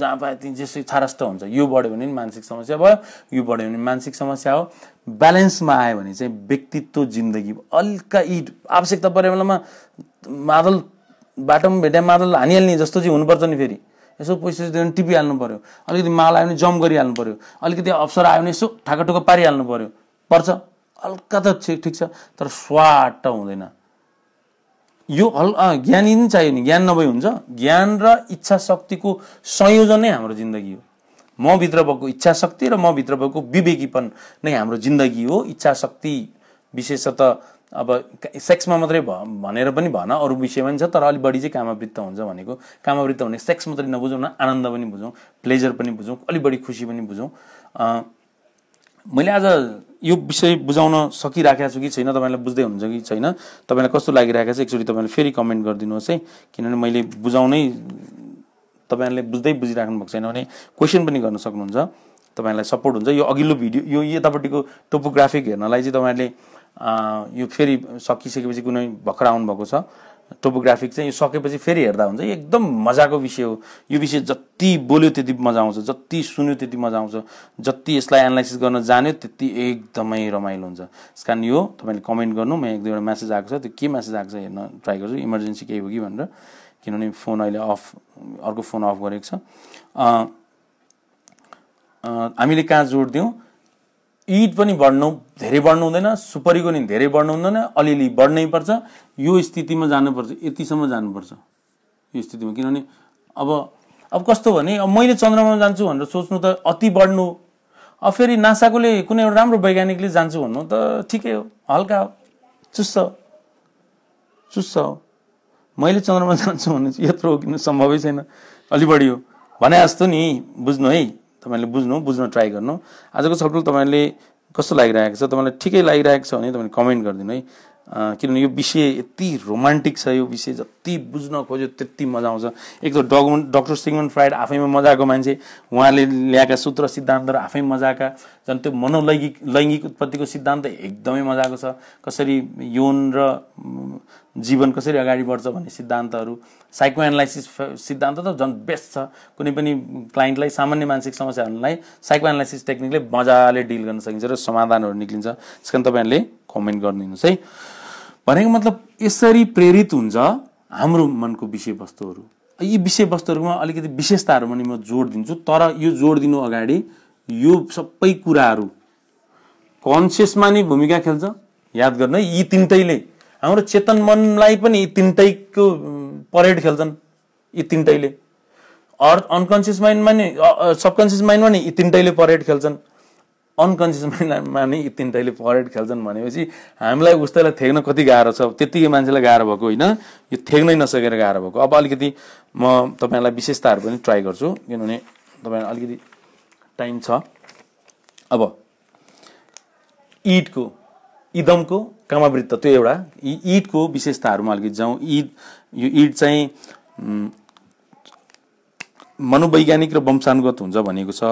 जहाँ पाए त्यहीँ जेसो थारस्त हुन्छ यो बढ्यो भने पनि मानसिक समस्या भयो यो बढ्यो भने मानसिक समस्या हो ब्यालेन्समा आयो भने चाहिँ व्यक्तित्व जिन्दगी अलिका इट आवश्यकता परे बेलामा मादल बाटोमा भेट्या मादल हानिहाल्ने जस्तो चाहिँ हुनुपर्छ नि फेरि यसो पैसा दियो भने टिपिहाल्नु पऱ्यो अलिकति माल आयो भने जम्प गरिहाल्नु पऱ्यो अलिकति अवसर आयो भने यसो ठाकाटुका पारिहाल्नु पऱ्यो पर्छ हल्का त ठिक ठिक छ तर स्वाट हुँदैन यो हल ज्ञानी नै चाहियो नि ज्ञान नभए हुन्छ ज्ञान र इच्छा शक्तिको संयोजन नै हाम्रो जिन्दगी हो म भित्र भएको इच्छा शक्ति र मभित्र भएको विवेकीपन नै हाम्रो जिन्दगी हो इच्छा शक्ति विशेषतः अब सेक्समा मात्रै भ भनेर पनि भन अरू विषयमा पनि छ तर अलिक बढी चाहिँ कामावृत्त हुन्छ भनेको कामावृत्त भने सेक्स मात्रै नबुझौँ न आनन्द पनि बुझौँ प्लेजर पनि बुझौँ अलिक बढी खुसी पनि बुझौँ मैले आज यो विषय बुझाउन सकिराखेको छु कि छैन तपाईँलाई बुझ्दै हुनुहुन्छ कि छैन तपाईँलाई कस्तो लागिरहेको छ एकचोटि तपाईँले फेरि कमेन्ट गरिदिनुहोस् है किनभने मैले बुझाउनै तपाईँहरूले बुझ्दै बुझिराख्नु भएको छैन भने क्वेसन पनि गर्न सक्नुहुन्छ तपाईँलाई सपोर्ट हुन्छ यो अघिल्लो भिडियो यो यतापट्टिको टोपोग्राफिक हेर्नलाई चाहिँ तपाईँहरूले यो फेरि सकिसकेपछि कुनै भर्खर आउनुभएको छ टोपोग्राफिक चाहिँ यो सकेपछि फेरि हेर्दा हुन्छ एकदम मजाको विषय हो यो विषय जति बोल्यो त्यति मजा आउँछ जति सुन्यो त्यति मजा आउँछ जति यसलाई एनालाइसिस गर्न जान्यो त्यति एकदमै रमाइलो हुन्छ त्यस कारण यो तपाईँले कमेन्ट गर्नु म एक दुईवटा म्यासेज आएको छ त्यो के म्यासेज आएको छ हेर्न ट्राई गर्छु इमर्जेन्सी केही हो कि भनेर किनभने फोन अहिले अफ अर्को फोन अफ गरेको छ हामीले कहाँ जोड दिउँ ईद पनि बढ्नु धेरै बढ्नु हुँदैन सुपरीको नि धेरै बढ्नु हुँदैन अलिअलि बढ्नै पर्छ यो स्थितिमा जानुपर्छ यतिसम्म जानुपर्छ यो स्थितिमा किनभने अब अब कस्तो भने अब मैले चन्द्रमा जान्छु भनेर सोच्नु त अति बढ्नु अब फेरि नासाकोले कुनै एउटा राम्रो वैज्ञानिकले जान्छु भन्नु त ठिकै हो हल्का हो चुस्स हो चुस्स हो मैले चन्द्रमा जान्छु भने यत्रो किन सम्भवै छैन अलि बढी हो भने जस्तो नि बुझ्नु है तपाईँले बुझ्नु बुझ्न ट्राई गर्नु आजको छलफल तपाईँले कस्तो लागिरहेको छ तपाईँलाई ठिकै लागिरहेको छ भने तपाईँले कमेन्ट गरिदिनु है किनभने यो विषय यति रोमान्टिक छ यो विषय जति बुझ्न खोज्यो त्यति मजा आउँछ एक त डगमन डक्टर सिगमन फ्राइड आफैमा मजाको मान्छे उहाँले ल्याएका सूत्र सिद्धान्तहरू आफै मजाका झन् त्यो मनोलैङ्गिक लैङ्गिक उत्पत्तिको सिद्धान्त एकदमै मजाको छ कसरी यौन र जीवन कसरी अगाडि बढ्छ भन्ने सिद्धान्तहरू साइको एनालाइसिस सिद्धान्त त झन् बेस्ट छ कुनै पनि क्लाइन्टलाई सामान्य मानसिक समस्याहरूलाई साइको एनालाइसिस टेक्निकले मजाले डिल गर्न सकिन्छ र समाधानहरू निक्लिन्छ त्यस कारण तपाईँहरूले कमेन्ट गरिदिनुहोस् है भनेको मतलब यसरी प्रेरित हुन्छ हाम्रो मनको विषयवस्तुहरू यी विषयवस्तुहरूमा अलिकति विशेषताहरू पनि म जोड दिन्छु तर यो जोड दिनु अगाडि यो सबै कुराहरू कन्सियसमा नै भूमिका खेल्छ याद गर्न यी तिनटैले हाम्रो चेतन मनलाई पनि यी तिनटैको परेड खेल्छन् यी तिनटैले अर्थ अनकन्सियस माइन्डमा नि सबकन्सियस माइन्डमा नि यी तिनटैले परेड खेल्छन् अनकन्सियस माइन्डमा नि यी तिनटैले परेड खेल्छन् भनेपछि हामीलाई उस्तैलाई थ्याक्न कति गाह्रो छ त्यत्तिकै मान्छेलाई गाह्रो भएको होइन यो थ्याक्नै नसकेर गाह्रो भएको अब अलिकति म तपाईँलाई विशेषताहरू पनि ट्राई गर्छु किनभने तपाईँ अलिकति टाइम छ अब इटको इदमको कामावृत्त त्यो एउटा इदको विशेषताहरूमा अलिकति जाउँ इद यो ईद चाहिँ मनोवैज्ञानिक र वंशानुगत हुन्छ भनेको छ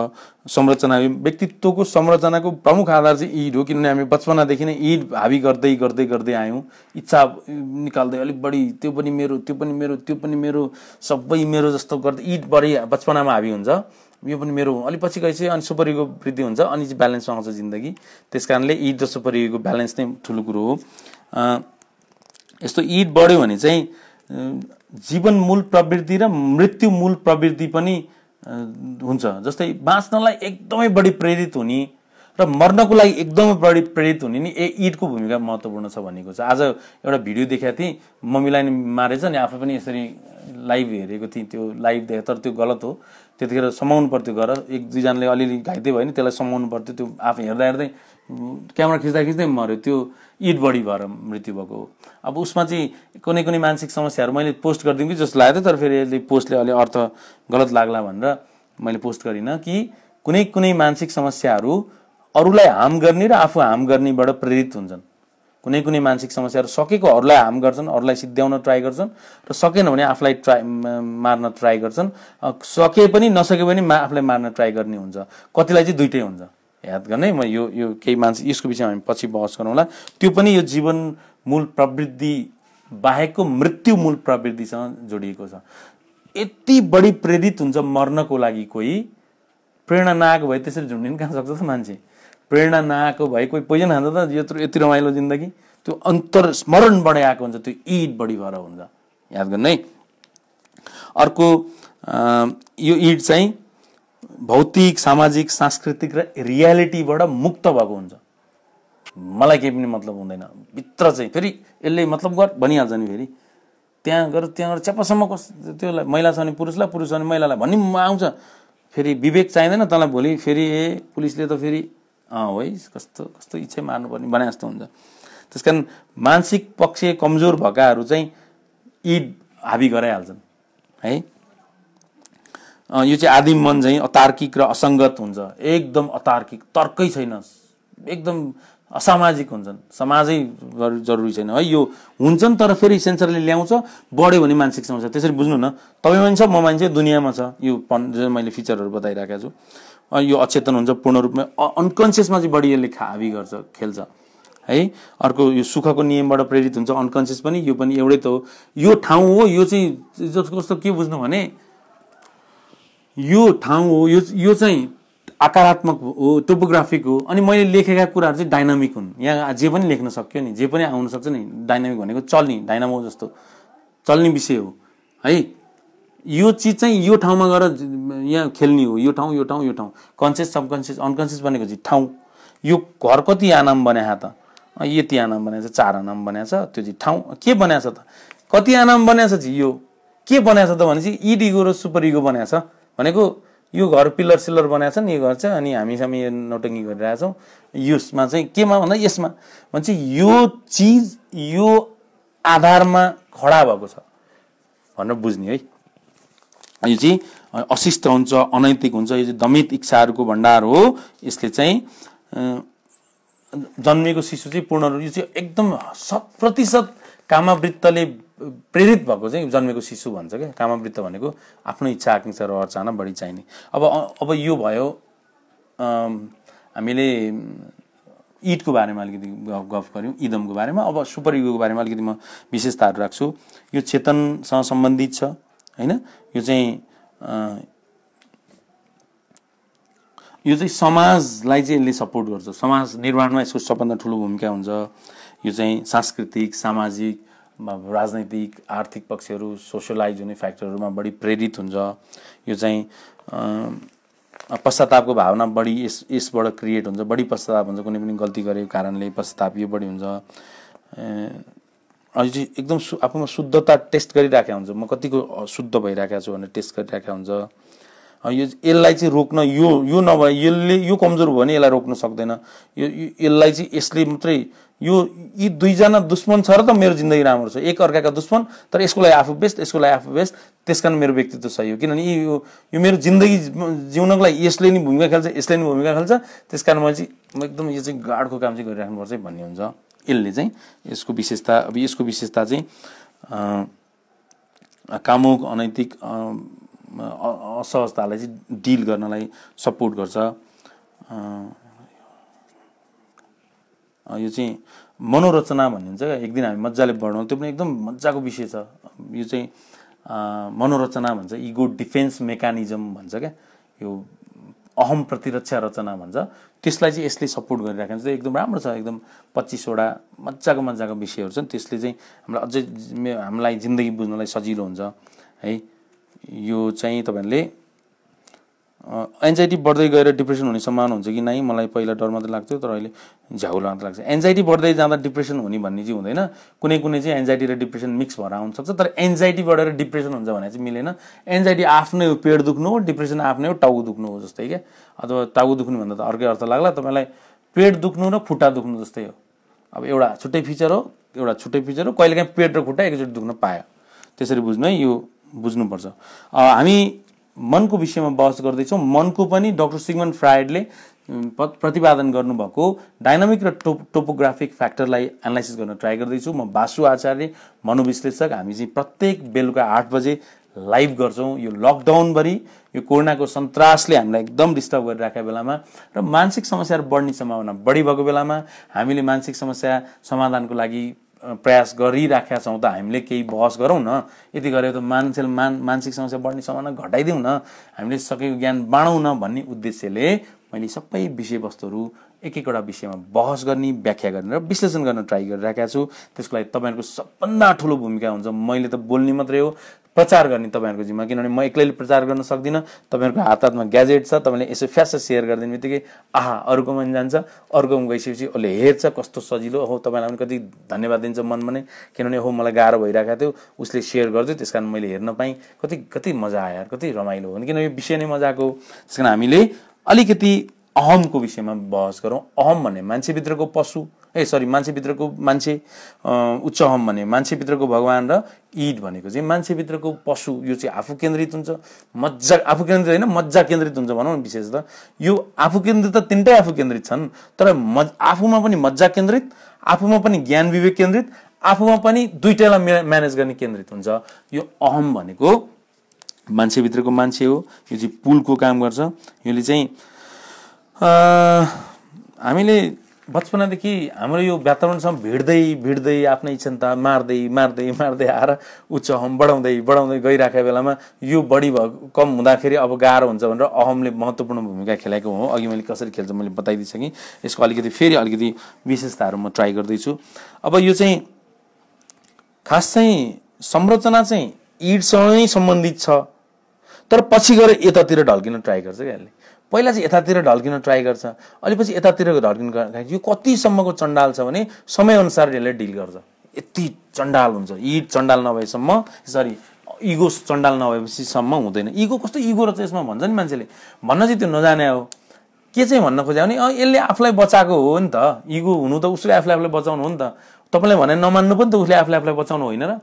संरचना व्यक्तित्वको संरचनाको प्रमुख आधार चाहिँ इड हो किनभने हामी बचपनादेखि नै इड हाबी गर्दै गर्दै गर्दै आयौँ इच्छा निकाल्दै अलिक बढी त्यो पनि मेरो त्यो पनि मेरो त्यो पनि मेरो सबै मेरो जस्तो गर्दै इड बढी बचपनामा हाबी हुन्छ यो पनि मेरो अलि पछि गएपछि अनि सुपर वृद्धि हुन्छ अनि चाहिँ ब्यालेन्स आउँछ जिन्दगी त्यस कारणले ईद र सुपर ब्यालेन्स नै ठुलो कुरो हो यस्तो इद बढ्यो भने चाहिँ जीवन मूल प्रवृत्ति र मृत्यु मूल प्रवृत्ति पनि हुन्छ जस्तै बाँच्नलाई एकदमै बढी प्रेरित हुने र मर्नको लागि एकदमै बढी प्रेरित हुने नि ए ईदको भूमिका महत्त्वपूर्ण छ भनेको छ आज एउटा भिडियो देखाएको थिएँ मम्मीलाई मारेछ नि आफै पनि यसरी लाइभ हेरेको थिएँ त्यो लाइभ देखेँ तर त्यो गलत हो त्यतिखेर समाउनु पर्थ्यो घर एक दुईजनाले अलिअलि घाइते भयो नि त्यसलाई समाउनु पर्थ्यो त्यो आफू हेर्दा हेर्दै क्यामेरा खिच्दा खिच्दै मऱ्यो त्यो इट बडी भएर मृत्यु भएको हो अब उसमा चाहिँ कुनै कुनै मानसिक समस्याहरू मैले पोस्ट गरिदिउँ कि जस्तो लाग्यो तर फेरि यसले पोस्टले अलि अर्थ गलत लाग्ला भनेर मैले पोस्ट गरिनँ कि कुनै कुनै मानसिक समस्याहरू अरूलाई हार्म गर्ने र आफू हार्म गर्नेबाट प्रेरित हुन्छन् कुनै कुनै मानसिक समस्याहरू सकेकोहरूलाई हार्म गर्छन् अरूलाई सिद्ध्याउन ट्राई गर्छन् र सकेन भने आफूलाई ट्राई मार्न ट्राई गर्छन् सके पनि नसके पनि मा आफूलाई मार्न ट्राई गर्ने हुन्छ कतिलाई चाहिँ दुइटै हुन्छ याद गर्ने म यो यो केही मान्छे यसको विषयमा हामी पछि बहस गरौँला त्यो पनि यो जीवन मूल प्रवृत्ति बाहेकको मृत्यु मूल प्रवृत्तिसँग जोडिएको छ यति बढी प्रेरित हुन्छ मर्नको लागि कोही प्रेरणा नआएको भए त्यसरी झुन्डिन कहाँ सक्छ त मान्छे प्रेरणा नआएको भए कोही पोइजन खान्छ त यत्रो यति रमाइलो जिन्दगी त्यो अन्तर स्मरण बढी आएको हुन्छ त्यो इड बढी भएर हुन्छ याद गर्नु है अर्को यो इड चाहिँ भौतिक सामाजिक सांस्कृतिक र रियालिटीबाट मुक्त भएको हुन्छ मलाई केही पनि मतलब हुँदैन भित्र चाहिँ फेरि यसले मतलब गर भनिहाल्छ नि फेरि त्यहाँ गएर त्यहाँ गएर च्यापसम्म कस त्यसलाई महिला छ भने पुरुषलाई पुरुष छ भने महिलालाई भन्ने आउँछ फेरि विवेक चाहिँदैन तँलाई भोलि फेरि ए पुलिसले त फेरि अँ है कस्तो कस्तो इच्छा मार्नुपर्ने भने जस्तो हुन्छ त्यस कारण मानसिक पक्ष कमजोर भएकाहरू चाहिँ इड हाबी गराइहाल्छन् है यो चाहिँ आदिम मन चाहिँ अतार्किक र असङ्गत हुन्छ एकदम अतार्किक तर्कै छैन एकदम असामाजिक हुन्छन् समाजै जरुरी छैन है यो हुन्छन् तर फेरि सेन्सरले ल्याउँछ बढ्यो भने मानसिक समस्या त्यसरी बुझ्नु न तपाईँ मान्छ म मान्छे दुनियाँमा छ यो मैले फिचरहरू बताइरहेको छु यो अचेतन हुन्छ पूर्ण रूपमा अनकन्सियसमा चाहिँ बढी यसले खाबी गर्छ खेल्छ है अर्को यो सुखको नियमबाट प्रेरित हुन्छ अनकन्सियस पनि यो पनि एउटै त हो यो ठाउँ हो यो चाहिँ जस्तो कस्तो के बुझ्नु भने यो ठाउँ हो यो यो चाहिँ आकारात्मक हो टोपोग्राफिक हो अनि मैले लेखेका कुराहरू चाहिँ डाइनामिक हुन् यहाँ जे पनि लेख्न सक्यो नि जे पनि आउन सक्छ नि डाइनामिक भनेको चल्ने डाइनामो जस्तो चल्ने विषय हो है यो चिज चाहिँ यो ठाउँमा गएर यहाँ खेल्ने हो यो ठाउँ यो ठाउँ यो ठाउँ कन्सियस सबकन्सियस अनकन्सियस भनेको चाहिँ ठाउँ यो घर कति आनाम बनाएको त यति आनाम बनाएछ चार आनाम बनाएछ त्यो चाहिँ ठाउँ के बनाएछ त कति आनाम बनाएछ चाहिँ यो के बनाएछ त भनेपछि इड इगो र सुपर इगो बनाएछ भनेको यो घर पिल्लर सिल्लर बनाएछ नि यो घर चाहिँ अनि हामीसँग यो नौटङ्गी गरिरहेछौँ यसमा चाहिँ केमा भन्दा यसमा भनेपछि यो चिज यो आधारमा खडा भएको छ भनेर बुझ्ने है यो चाहिँ अशिष्ट हुन्छ अनैतिक हुन्छ यो चाहिँ दमित इच्छाहरूको भण्डार हो यसले चाहिँ जन्मेको शिशु चाहिँ पूर्ण यो चाहिँ एकदम शत प्रतिशत कामावृत्तले प्रेरित भएको चाहिँ जन्मेको शिशु भन्छ क्या कामावृत्त भनेको आफ्नो इच्छा आकाङ्क्षा र चाहना बढी चाहिने अब अब यो भयो हामीले इटको बारेमा अलिकति गफ गऱ्यौँ इदमको बारेमा अब सुपर युगको बारेमा अलिकति म विशेषताहरू राख्छु यो चेतनसँग सम्बन्धित छ होइन यो चाहिँ यो चाहिँ समाजलाई चाहिँ यसले सपोर्ट गर्छ समाज निर्माणमा यसको सबभन्दा ठुलो भूमिका हुन्छ यो चाहिँ सांस्कृतिक सामाजिक राजनैतिक आर्थिक पक्षहरू सोसलाइज हुने फ्याक्टरहरूमा बढी प्रेरित हुन्छ यो चाहिँ पश्चातापको भावना बढी यस यसबाट क्रिएट हुन्छ बढी पश्चाताप हुन्छ कुनै पनि गल्ती गरेको कारणले पश्चाताप यो बढी हुन्छ एकदम सु आफूमा शुद्धता टेस्ट गरिरहेको हुन्छ म कतिको शुद्ध भइरहेको छु भनेर टेस्ट गरिरहेको हुन्छ यो यसलाई चाहिँ रोक्न यो यो नभए यसले यो कमजोर भयो भने यसलाई रोक्न सक्दैन यो यसलाई चाहिँ यसले मात्रै यो यी दुईजना दुश्मन छ र त मेरो जिन्दगी राम्रो छ एक अर्काका दुश्मन तर यसको लागि आफू बेस्ट यसको लागि आफू बेस्ट त्यस कारण मेरो व्यक्तित्व सही हो किनभने यो यो मेरो जिन्दगी जिउनको लागि यसले नि भूमिका खेल्छ यसले नि भूमिका खेल्छ त्यस कारण मैले चाहिँ एकदम यो चाहिँ गाडको काम चाहिँ गरिराख्नुपर्छ भन्ने हुन्छ यसले चाहिँ यसको विशेषता अब यसको विशेषता चाहिँ कामुक अनैतिक असहजतालाई चाहिँ डिल गर्नलाई सपोर्ट गर्छ यो चाहिँ मनोरचना भनिन्छ क्या एक दिन हामी मजाले बढाउँ त्यो पनि एकदम मजाको विषय छ यो चाहिँ मनोरचना भन्छ इगो डिफेन्स मेकानिजम भन्छ क्या यो अहम प्रतिरक्षा रचना भन्छ त्यसलाई चाहिँ यसले सपोर्ट गरिराखेको छ एकदम राम्रो छ एकदम पच्चिसवटा मजाको मजाको विषयहरू छन् त्यसले चाहिँ हामीलाई अझै हामीलाई जिन्दगी बुझ्नलाई सजिलो हुन्छ है यो चाहिँ तपाईँहरूले एन्जाइटी बढ्दै गएर डिप्रेसन हुने सम्भावना हुन्छ कि नै मलाई पहिला डर मात्रै लाग्थ्यो तर अहिले झ्याउलो मात्र लाग्छ एन्जाइटी बढ्दै जाँदा डिप्रेसन हुने भन्ने चाहिँ हुँदैन कुनै कुनै चाहिँ एन्जाइटी र डिप्रेसन मिक्स भएर सक्छ तर एन्जाइटी बढेर डिप्रेसन हुन्छ भने चाहिँ मिलेन एन्जाइटी आफ्नै हो पेट दुख्नु हो डिप्रेसन आफ्नै हो टाउको दुख्नु हो जस्तै क्या अथवा टाउको दुख्नु भन्दा त अर्कै अर्थ लाग्ला तपाईँलाई पेट दुख्नु र खुट्टा दुख्नु जस्तै हो अब एउटा छुट्टै फिचर हो एउटा छुट्टै फिचर हो कहिलेकाहीँ पेट र खुट्टा एकचोटि दुख्न पायो त्यसरी बुझ्नु है यो बुझ्नुपर्छ हामी मनको विषयमा बहस गर्दैछौँ मनको पनि डक्टर सिगमन फ्रायडले प्रतिपादन गर्नुभएको डाइनामिक र टोप टोपोग्राफिक फ्याक्टरलाई एनालाइसिस गर्न ट्राई गर्दैछु म बासु आचार्य मनोविश्लेषक हामी चाहिँ प्रत्येक बेलुका आठ बजे लाइभ गर्छौँ यो लकडाउनभरि यो कोरोनाको सन्तासले हामीलाई एकदम डिस्टर्ब गरिराखेको बेलामा र मानसिक समस्याहरू बढ्ने सम्भावना बढी भएको बेलामा हामीले मानसिक समस्या समाधानको लागि प्रयास गरिराखेका छौँ त हामीले केही बहस गरौँ न यति गऱ्यो त मान्छे मान मानसिक समस्या बढ्ने सम्भावना घटाइदिउँ न हामीले सकेको ज्ञान बाँडौँ न भन्ने उद्देश्यले मैले सबै विषयवस्तुहरू एक एकवटा विषयमा बहस गर्ने व्याख्या गर्ने र विश्लेषण गर्न ट्राई गरिरहेका छु त्यसको लागि तपाईँहरूको सबभन्दा ठुलो भूमिका हुन्छ मैले त बोल्ने मात्रै हो प्रचार गर्ने तपाईँहरूको जिम्मा किनभने म एक्लैले प्रचार गर्न सक्दिनँ तपाईँहरूको हात हातमा ग्याजेट छ तपाईँले यसो फ्यास सेयर गरिदिने बित्तिकै आहा अर्कोमा पनि जान्छ अर्कोमा गइसकेपछि उसले हेर्छ कस्तो सजिलो हो तपाईँलाई पनि कति धन्यवाद दिन्छ मनमा नै किनभने हो मलाई गाह्रो भइरहेको थियो उसले सेयर गर्थ्यो त्यस कारण मैले हेर्न पाएँ कति कति मजा आयो कति रमाइलो हो किनभने यो विषय नै मजाको हो त्यस कारण हामीले अलिकति अहमको विषयमा बहस गरौँ अहम भन्ने मान्छेभित्रको पशु ए सरी मान्छेभित्रको मान्छे उच्चहम भने मान्छेभित्रको भगवान् र इड भनेको चाहिँ मान्छेभित्रको पशु यो चाहिँ आफू केन्द्रित हुन्छ मज्जा आफू केन्द्रित होइन मज्जा केन्द्रित हुन्छ भनौँ न विशेष त यो आफू केन्द्रित त तिनटै आफू केन्द्रित छन् तर म आफूमा पनि मज्जा केन्द्रित आफूमा पनि ज्ञान विवेक केन्द्रित आफूमा पनि दुइटैलाई म्या म्यानेज गर्ने केन्द्रित हुन्छ यो अहम भनेको मान्छेभित्रको मान्छे हो यो चाहिँ पुलको काम गर्छ यसले चाहिँ हामीले बचपनादेखि हाम्रो यो वातावरणसँग भिड्दै भिड्दै आफ्नै इच्छनता मार्दै मार्दै मार्दै आएर उच्च अहम बढाउँदै बढाउँदै गइरहेको बेलामा यो बढी भयो कम हुँदाखेरि अब गाह्रो हुन्छ भनेर अहमले महत्त्वपूर्ण भूमिका खेलाएको हो अघि मैले कसरी खेल्छ मैले बताइदिइसकेँ यसको अलिकति फेरि अलिकति विशेषताहरू म ट्राई गर्दैछु अब यो चाहिँ खास चाहिँ संरचना चाहिँ इडसँगै सम्बन्धित छ तर पछि गएर यतातिर ढल्किन ट्राई गर्छ क्या पहिला चाहिँ यतातिर ढल्किन ट्राई गर्छ अलि पछि यतातिर ढल्किन यो कतिसम्मको चण्डाल छ भने समयअनुसार यसले डिल गर्छ यति चण्डाल हुन्छ इट चण्डाल नभएसम्म सरी इगो चण्डाल नभएपछिसम्म हुँदैन इगो कस्तो इगो रहेछ यसमा भन्छ नि मान्छेले भन्न चाहिँ त्यो नजाने हो के चाहिँ भन्न खोज्यो भने यसले आफूलाई बचाएको हो नि त इगो हुनु त उसले आफूले आफूलाई बचाउनु हो नि त तपाईँले भने नमान्नु पनि त उसले आफूले आफूलाई बचाउनु होइन र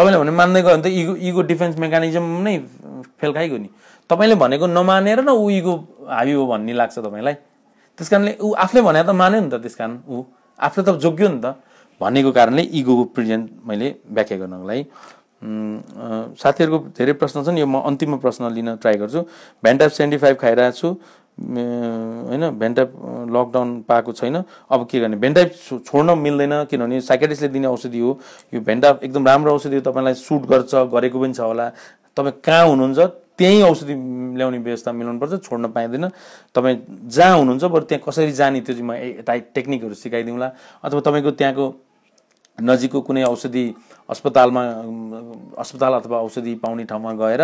तपाईँले भने मान्दै गयो भने त इगो इगो डिफेन्स मेकानिजम नै फेल खाइगयो नि तपाईँले भनेको नमानेर न उहीको इगो हाबी हो भन्ने लाग्छ तपाईँलाई त्यस कारणले ऊ आफूले भने त मान्यो नि त त्यस कारण ऊ आफूले त जोग्यो नि त भनेको कारणले इगोको प्रेजेन्ट मैले व्याख्या गर्नको लागि साथीहरूको धेरै प्रश्न छन् यो म अन्तिम प्रश्न लिन ट्राई गर्छु भेन्टाप सेभेन्टी फाइभ खाइरहेको छु होइन भेन्टाप लकडाउन पाएको छैन अब के गर्ने भेन्टाप छोड्न मिल्दैन किनभने साइकेटिस्टले दिने औषधि हो यो भेन्टाप एकदम राम्रो औषधि हो तपाईँलाई सुट गर्छ गरेको पनि छ होला तपाईँ कहाँ हुनुहुन्छ त्यहीँ औषधि ल्याउने व्यवस्था मिलाउनुपर्छ छोड्न पाइँदैन तपाईँ जहाँ हुनुहुन्छ बरु त्यहाँ कसरी जाने त्यो चाहिँ म टेक्निकहरू सिकाइदिउँला अथवा तपाईँको त्यहाँको नजिकको कुनै औषधि अस्पतालमा अस्पताल अथवा औषधि पाउने ठाउँमा गएर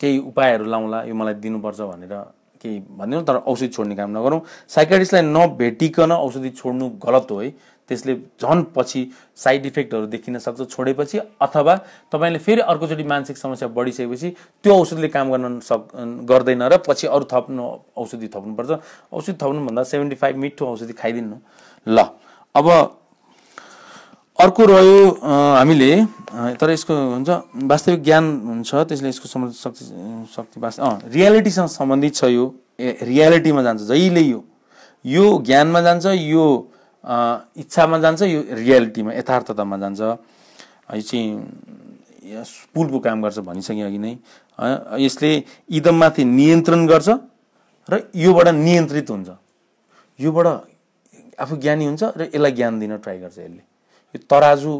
केही उपायहरू लाउँला यो मलाई दिनुपर्छ भनेर केही भनिदिउँ तर औषधि छोड्ने काम नगरौँ साइकाटिस्टलाई नभेटिकन औषधि छोड्नु गलत हो है त्यसले झन् पछि साइड इफेक्टहरू देखिन सक्छ छोडेपछि अथवा तपाईँले फेरि अर्कोचोटि मानसिक समस्या बढिसकेपछि त्यो औषधले काम गर्न सक गर्दैन र पछि अरू थप्नु औषधि थप्नुपर्छ औषधि थप्नुभन्दा सेभेन्टी फाइभ मिठो औषधि खाइदिनु ल अब अर्को रह्यो हामीले तर यसको हुन्छ वास्तविक ज्ञान हुन्छ त्यसले यसको सम्बन्ध शक्ति शक्ति वास्तव रियालिटीसँग सम्बन्धित छ यो रियालिटीमा जान्छ जहिले यो यो ज्ञानमा जान्छ यो इच्छामा जान्छ यो रियालिटीमा यथार्थतामा जान्छ यो चाहिँ पुलको काम गर्छ भनिसकेँ अघि नै यसले इदममाथि नियन्त्रण गर्छ र योबाट नियन्त्रित हुन्छ योबाट आफू ज्ञानी हुन्छ र यसलाई ज्ञान दिन ट्राई गर्छ यसले यो तराजु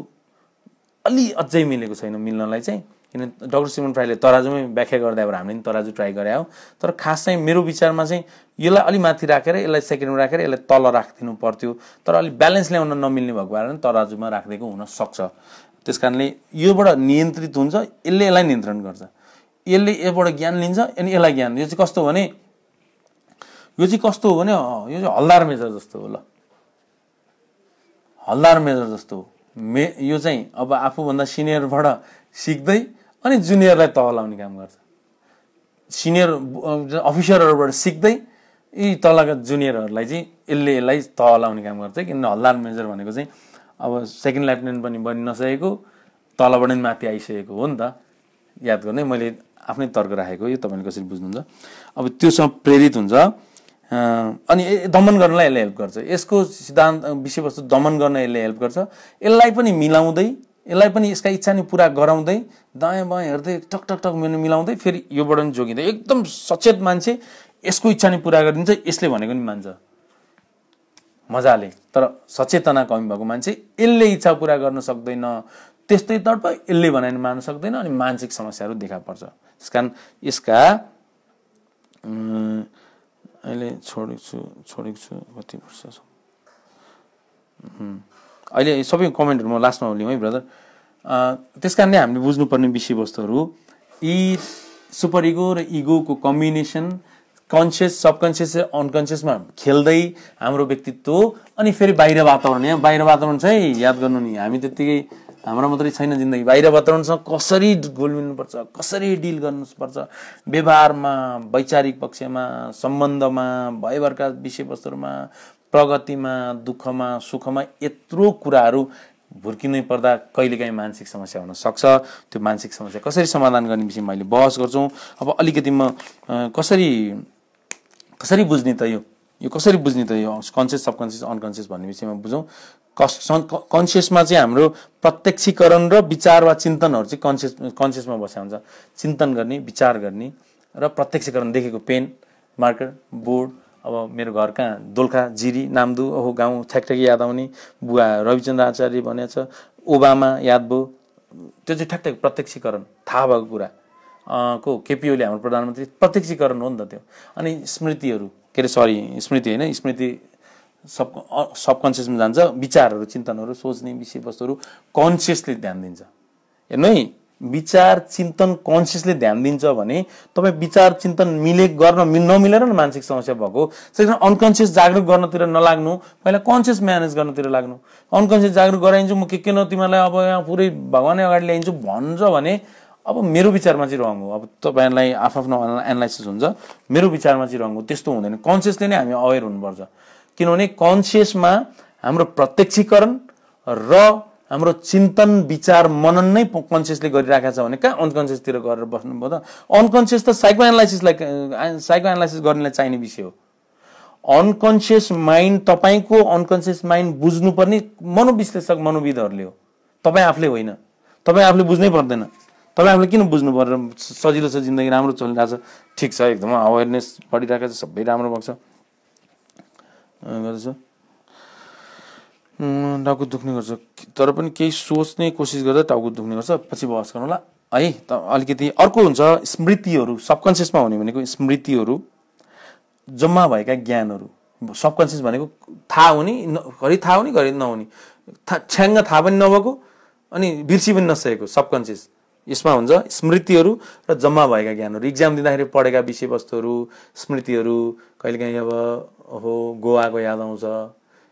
अलि अझै मिलेको छैन मिल्नलाई चाहिँ किन डक्टर सिमन फ्राईले तराजुमै व्याख्या गर्दा अब हामीले पनि तराजु ट्राई गरे हो तर खास चाहिँ मेरो विचारमा चाहिँ यसलाई अलिक माथि राखेर यसलाई सेकेन्डमा राखेर यसलाई तल राखिदिनु पर्थ्यो तर अलिक ब्यालेन्स ल्याउन नमिल्ने भएको भएर तराजुमा राखिदिएको हुनसक्छ त्यस कारणले योबाट नियन्त्रित हुन्छ यसले यसलाई नियन्त्रण गर्छ यसले यसबाट ज्ञान लिन्छ अनि यसलाई ज्ञान यो चाहिँ कस्तो भने यो चाहिँ कस्तो हो भने यो चाहिँ हल्दार मेजर जस्तो हो ल हल्दार मेजर जस्तो हो मे यो चाहिँ अब आफूभन्दा सिनियरबाट सिक्दै अनि जुनियरलाई तह लाउने काम गर्छ सिनियर अफिसरहरूबाट सिक्दै यी तलका जुनियरहरूलाई चाहिँ यसले यसलाई तह लाउने काम गर्छ किनभने हल्ला मेजर भनेको चाहिँ अब सेकेन्ड लेफ्टिनेन्ट पनि बनि नसकेको तलबाट नै माथि आइसकेको हो नि त याद गर्ने मैले आफ्नै तर्क राखेको यो तपाईँले कसरी बुझ्नुहुन्छ अब त्योसँग प्रेरित हुन्छ अनि दमन गर्नलाई यसले हेल्प गर्छ यसको सिद्धान्त विषयवस्तु दमन गर्न यसले हेल्प गर्छ यसलाई पनि मिलाउँदै यसलाई पनि यसका इच्छा नि पुरा गराउँदै दायाँ बायाँ हेर्दै टक टक टक मेनु मिलाउँदै फेरि योबाट पनि जोगिँदै एकदम सचेत मान्छे यसको इच्छा नि पुरा गरिदिन्छ यसले भनेको नि मान्छ मजाले तर सचेतना कमी भएको मान्छे यसले इच्छा पुरा गर्न सक्दैन त्यस्तै तर्फ यसले भने मान्न सक्दैन अनि मानसिक समस्याहरू देखा पर्छ त्यस कारण यसका अहिले छोडेको छु छोडेको छु कति वर्ष छ अहिले सबै कमेन्टहरू म लास्टमा लिउँ है ब्रदर त्यस कारणले हामीले बुझ्नुपर्ने विषयवस्तुहरू यी सुपर इगो र इगोको कम्बिनेसन कन्सियस सबकन्सियस र अनकन्सियसमा खेल्दै हाम्रो व्यक्तित्व अनि फेरि बाहिर वातावरण यहाँ बाहिर वातावरण चाहिँ याद गर्नु नि हामी त्यत्तिकै हाम्रो मात्रै छैन जिन्दगी बाहिर वातावरणसँग कसरी घोलमिल्नुपर्छ कसरी डिल गर्नुपर्छ व्यवहारमा वैचारिक पक्षमा सम्बन्धमा भयभरका विषयवस्तुहरूमा प्रगतिमा दुःखमा सुखमा यत्रो कुराहरू भुर्किनै पर्दा कहिलेकाहीँ मानसिक समस्या हुनसक्छ त्यो मानसिक समस्या कसरी समाधान गर्ने विषय मैले बहस गर्छौँ अब अलिकति म कसरी कसरी बुझ्ने त यो यो कसरी बुझ्ने त यो कन्सियस सबकन्सियस अनकन्सियस भन्ने विषयमा बुझौँ कस कन्सियसमा चाहिँ हाम्रो प्रत्यक्षीकरण र विचार वा चिन्तनहरू चाहिँ कन्सियस कन्सियसमा बसेका हुन्छ चिन्तन गर्ने विचार गर्ने र प्रत्यक्षीकरण देखेको पेन मार्कर बोर्ड अब मेरो घरका दोलखा जिरी नाम्दु ओहो गाउँ ठ्याकठ्याकी याद आउने बुवा रविचन्द्र आचार्य छ ओबामा याद भयो त्यो चाहिँ ठ्याक्ठ्याक प्रत्यक्षीकरण थाहा भएको कुरा को ओली हाम्रो प्रधानमन्त्री प्रत्यक्षीकरण हो नि त त्यो अनि स्मृतिहरू के अरे सरी स्मृति होइन स्मृति सब सबकन्सियसमा जान्छ विचारहरू चिन्तनहरू सोच्ने विषयवस्तुहरू कन्सियसली ध्यान दिन्छ हेर्नु है विचार चिन्तन कन्सियसले ध्यान दिन्छ भने तपाईँ विचार चिन्तन मिले गर्न नमिलेर नि मानसिक समस्या भएको कारण अनकन्सियस जागरुक गर्नतिर नलाग्नु पहिला कन्सियस म्यानेज गर्नतिर लाग्नु अनकन्सियस जागरुक गराइन्छु म के के न तिमीहरूलाई अब यहाँ पुरै भगवानै अगाडि ल्याइन्छु भन्छ भने अब मेरो विचारमा चाहिँ रङ हो अब तपाईँहरूलाई आफ्नो एनालाइसिस हुन्छ मेरो विचारमा चाहिँ रङ हो त्यस्तो हुँदैन कन्सियसले नै हामी अवेर हुनुपर्छ किनभने कन्सियसमा हाम्रो प्रत्यक्षीकरण र हाम्रो चिन्तन विचार मनन नै कन्सियसले गरिरहेको छ भने कहाँ अनकन्सियसतिर गरेर बस्नुभयो त अनकन्सियस त साइको एनालाइसिसलाई साइको एनालाइसिस गर्नेलाई चाहिने विषय हो अनकन्सियस माइन्ड तपाईँको अनकन्सियस माइन्ड बुझ्नुपर्ने मनोविश्लेषक मनोविदहरूले हो तपाईँ आफूले होइन तपाईँ आफूले बुझ्नै पर्दैन तपाईँ आफूले किन बुझ्नु पर्यो सजिलो छ जिन्दगी राम्रो चलिरहेको छ ठिक छ एकदम अवेरनेस बढिरहेको छ सबै राम्रो भएको छ टाउको दुख्ने गर्छ तर पनि केही सोच्ने कोसिस गर्दा टाउको दुख्ने गर्छ पछि बहस होला है त अलिकति अर्को हुन्छ स्मृतिहरू सबकन्सियसमा हुने भनेको स्मृतिहरू जम्मा भएका ज्ञानहरू सबकन्सियस भनेको थाहा हुने घरि थाहा हुने घरि नहुने था छ्याङ्ग थाहा पनि नभएको अनि बिर्सी पनि नसकेको सबकन्सियस यसमा हुन्छ स्मृतिहरू र जम्मा भएका ज्ञानहरू इक्जाम दिँदाखेरि पढेका विषयवस्तुहरू स्मृतिहरू कहिलेकाहीँ अब हो गोवाको याद आउँछ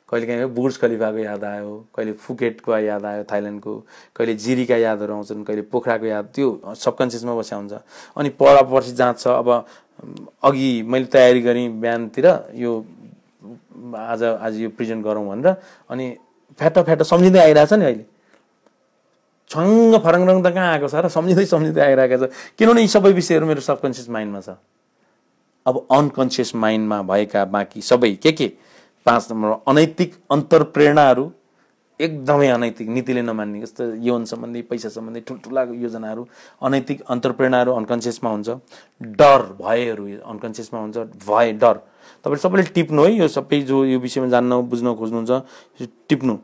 कहिले काहीँ बुर्ज खलिफाको याद आयो कहिले फुकेटको याद आयो थाइल्यान्डको कहिले जिरीका यादहरू आउँछन् कहिले पोखराको याद त्यो सबकन्सियसमा बस्या हुन्छ अनि पढ पर्सि जाँच छ अब अघि मैले तयारी गरेँ बिहानतिर यो आज आज यो प्रेजेन्ट गरौँ भनेर अनि फ्याटो फ्याटो सम्झिँदै आइरहेछ नि अहिले छङ्ग रङ त कहाँ आएको छ र सम्झिँदै सम्झिँदै आइरहेको छ किनभने यी सबै विषयहरू मेरो सबकन्सियस माइन्डमा छ अब अनकन्सियस माइन्डमा भएका बाँकी सबै के के पाँच नम्बर अनैतिक अन्तर्प्रेरणाहरू एकदमै अनैतिक नीतिले नमान्ने जस्तो यौन सम्बन्धी पैसा सम्बन्धी ठुल्ठुला योजनाहरू अनैतिक अन्तर्प्रेरणाहरू अनकन्सियसमा हुन्छ डर भयहरू अनकन्सियसमा हुन्छ भय डर तपाईँ सबैले टिप्नु है यो सबै जो यो विषयमा जान्न बुझ्न खोज्नुहुन्छ टिप्नु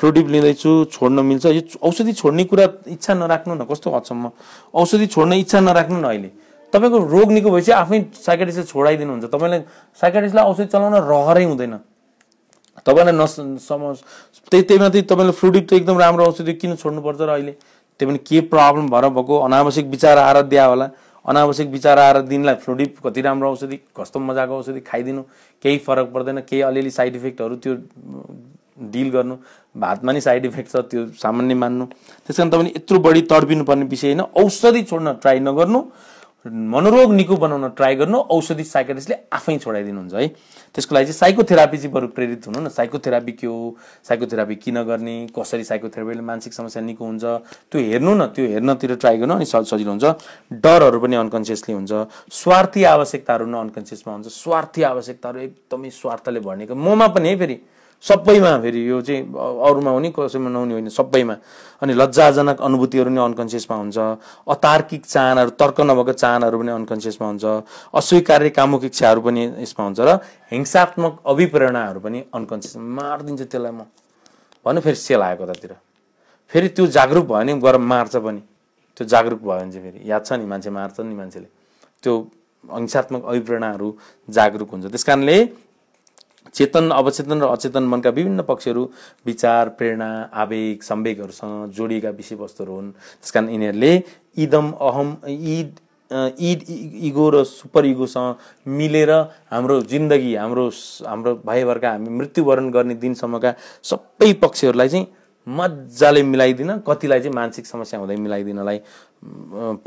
फ्लोटिप लिँदैछु छोड्न मिल्छ यो औषधि छोड्ने कुरा इच्छा नराख्नु न कस्तो हदसम्म औषधि छोड्ने इच्छा नराख्नु न अहिले तपाईँको रोग निको भएपछि आफै साइकेटिस्टले छोडाइदिनुहुन्छ तपाईँलाई साइकेटिस्टलाई औषध चलाउन रहरै हुँदैन तपाईँलाई नस समझ त्यही त्यही माथि तपाईँले फ्रुडिप त एकदम राम्रो औषधि किन छोड्नुपर्छ र अहिले त्यही पनि के प्रब्लम भएर भएको अनावश्यक विचार आएर दिया होला अनावश्यक विचार आएर दिनलाई फ्लुडिप कति राम्रो औषधि कस्तो मजाको औषधि खाइदिनु केही फरक पर्दैन केही अलिअलि साइड इफेक्टहरू त्यो डिल गर्नु भातमा नि साइड इफेक्ट छ त्यो सामान्य मान्नु त्यस कारण तपाईँले यत्रो बढी तडपिनुपर्ने विषय होइन औषधि छोड्न ट्राई नगर्नु मनोरोग निको बनाउन ट्राई गर्नु औषधि साइकेटिस्टले आफै छोडाइदिनुहुन्छ है त्यसको लागि चाहिँ साइकोथेरापी चाहिँ बरु प्रेरित हुनु न साइकोथेरापी के हो साइकोथेरापी किन गर्ने कसरी साइकोथेरापीले मानसिक समस्या निको हुन्छ त्यो हेर्नु न त्यो हेर्नतिर ट्राई गर्नु अनि सजिलो हुन्छ डरहरू पनि अनकन्सियसली हुन्छ स्वार्थी आवश्यकताहरू न अनकन्सियसमा हुन्छ स्वार्थी आवश्यकताहरू एकदमै स्वार्थले भनेको ममा पनि है फेरि सबैमा फेरि यो चाहिँ अरूमा हुने कसैमा नहुने होइन सबैमा अनि लज्जाजनक अनुभूतिहरू पनि अनकन्सियसमा हुन्छ अतार्किक चाहनाहरू तर्क नभएको चाहनाहरू पनि अनकन्सियसमा हुन्छ अस्वीकार्य कामुक इच्छाहरू पनि यसमा हुन्छ र हिंसात्मक अभिप्रेरणाहरू पनि अनकन्सियसमा मारिदिन्छु त्यसलाई म भन्नु फेरि सेल आएको कतातिर फेरि त्यो जागरुक भयो भने गएर मार्छ पनि त्यो जागरुक भयो भने चाहिँ फेरि याद छ नि मान्छे मार्छ नि मान्छेले त्यो हिंसात्मक अभिप्रेरणाहरू जागरुक हुन्छ त्यस कारणले चेतन अवचेतन र अचेतन मनका विभिन्न पक्षहरू विचार प्रेरणा आवेग सम्वेगहरूसँग जोडिएका विषयवस्तुहरू हुन् त्यस कारण यिनीहरूले इदम अहम इद इड इगो र सुपर इगोसँग मिलेर हाम्रो जिन्दगी हाम्रो हाम्रो भाइभरका हामी मृत्युवरण गर्ने दिनसम्मका सबै पक्षहरूलाई चाहिँ मजाले मिलाइदिन कतिलाई चाहिँ मानसिक समस्या हुँदै मिलाइदिनलाई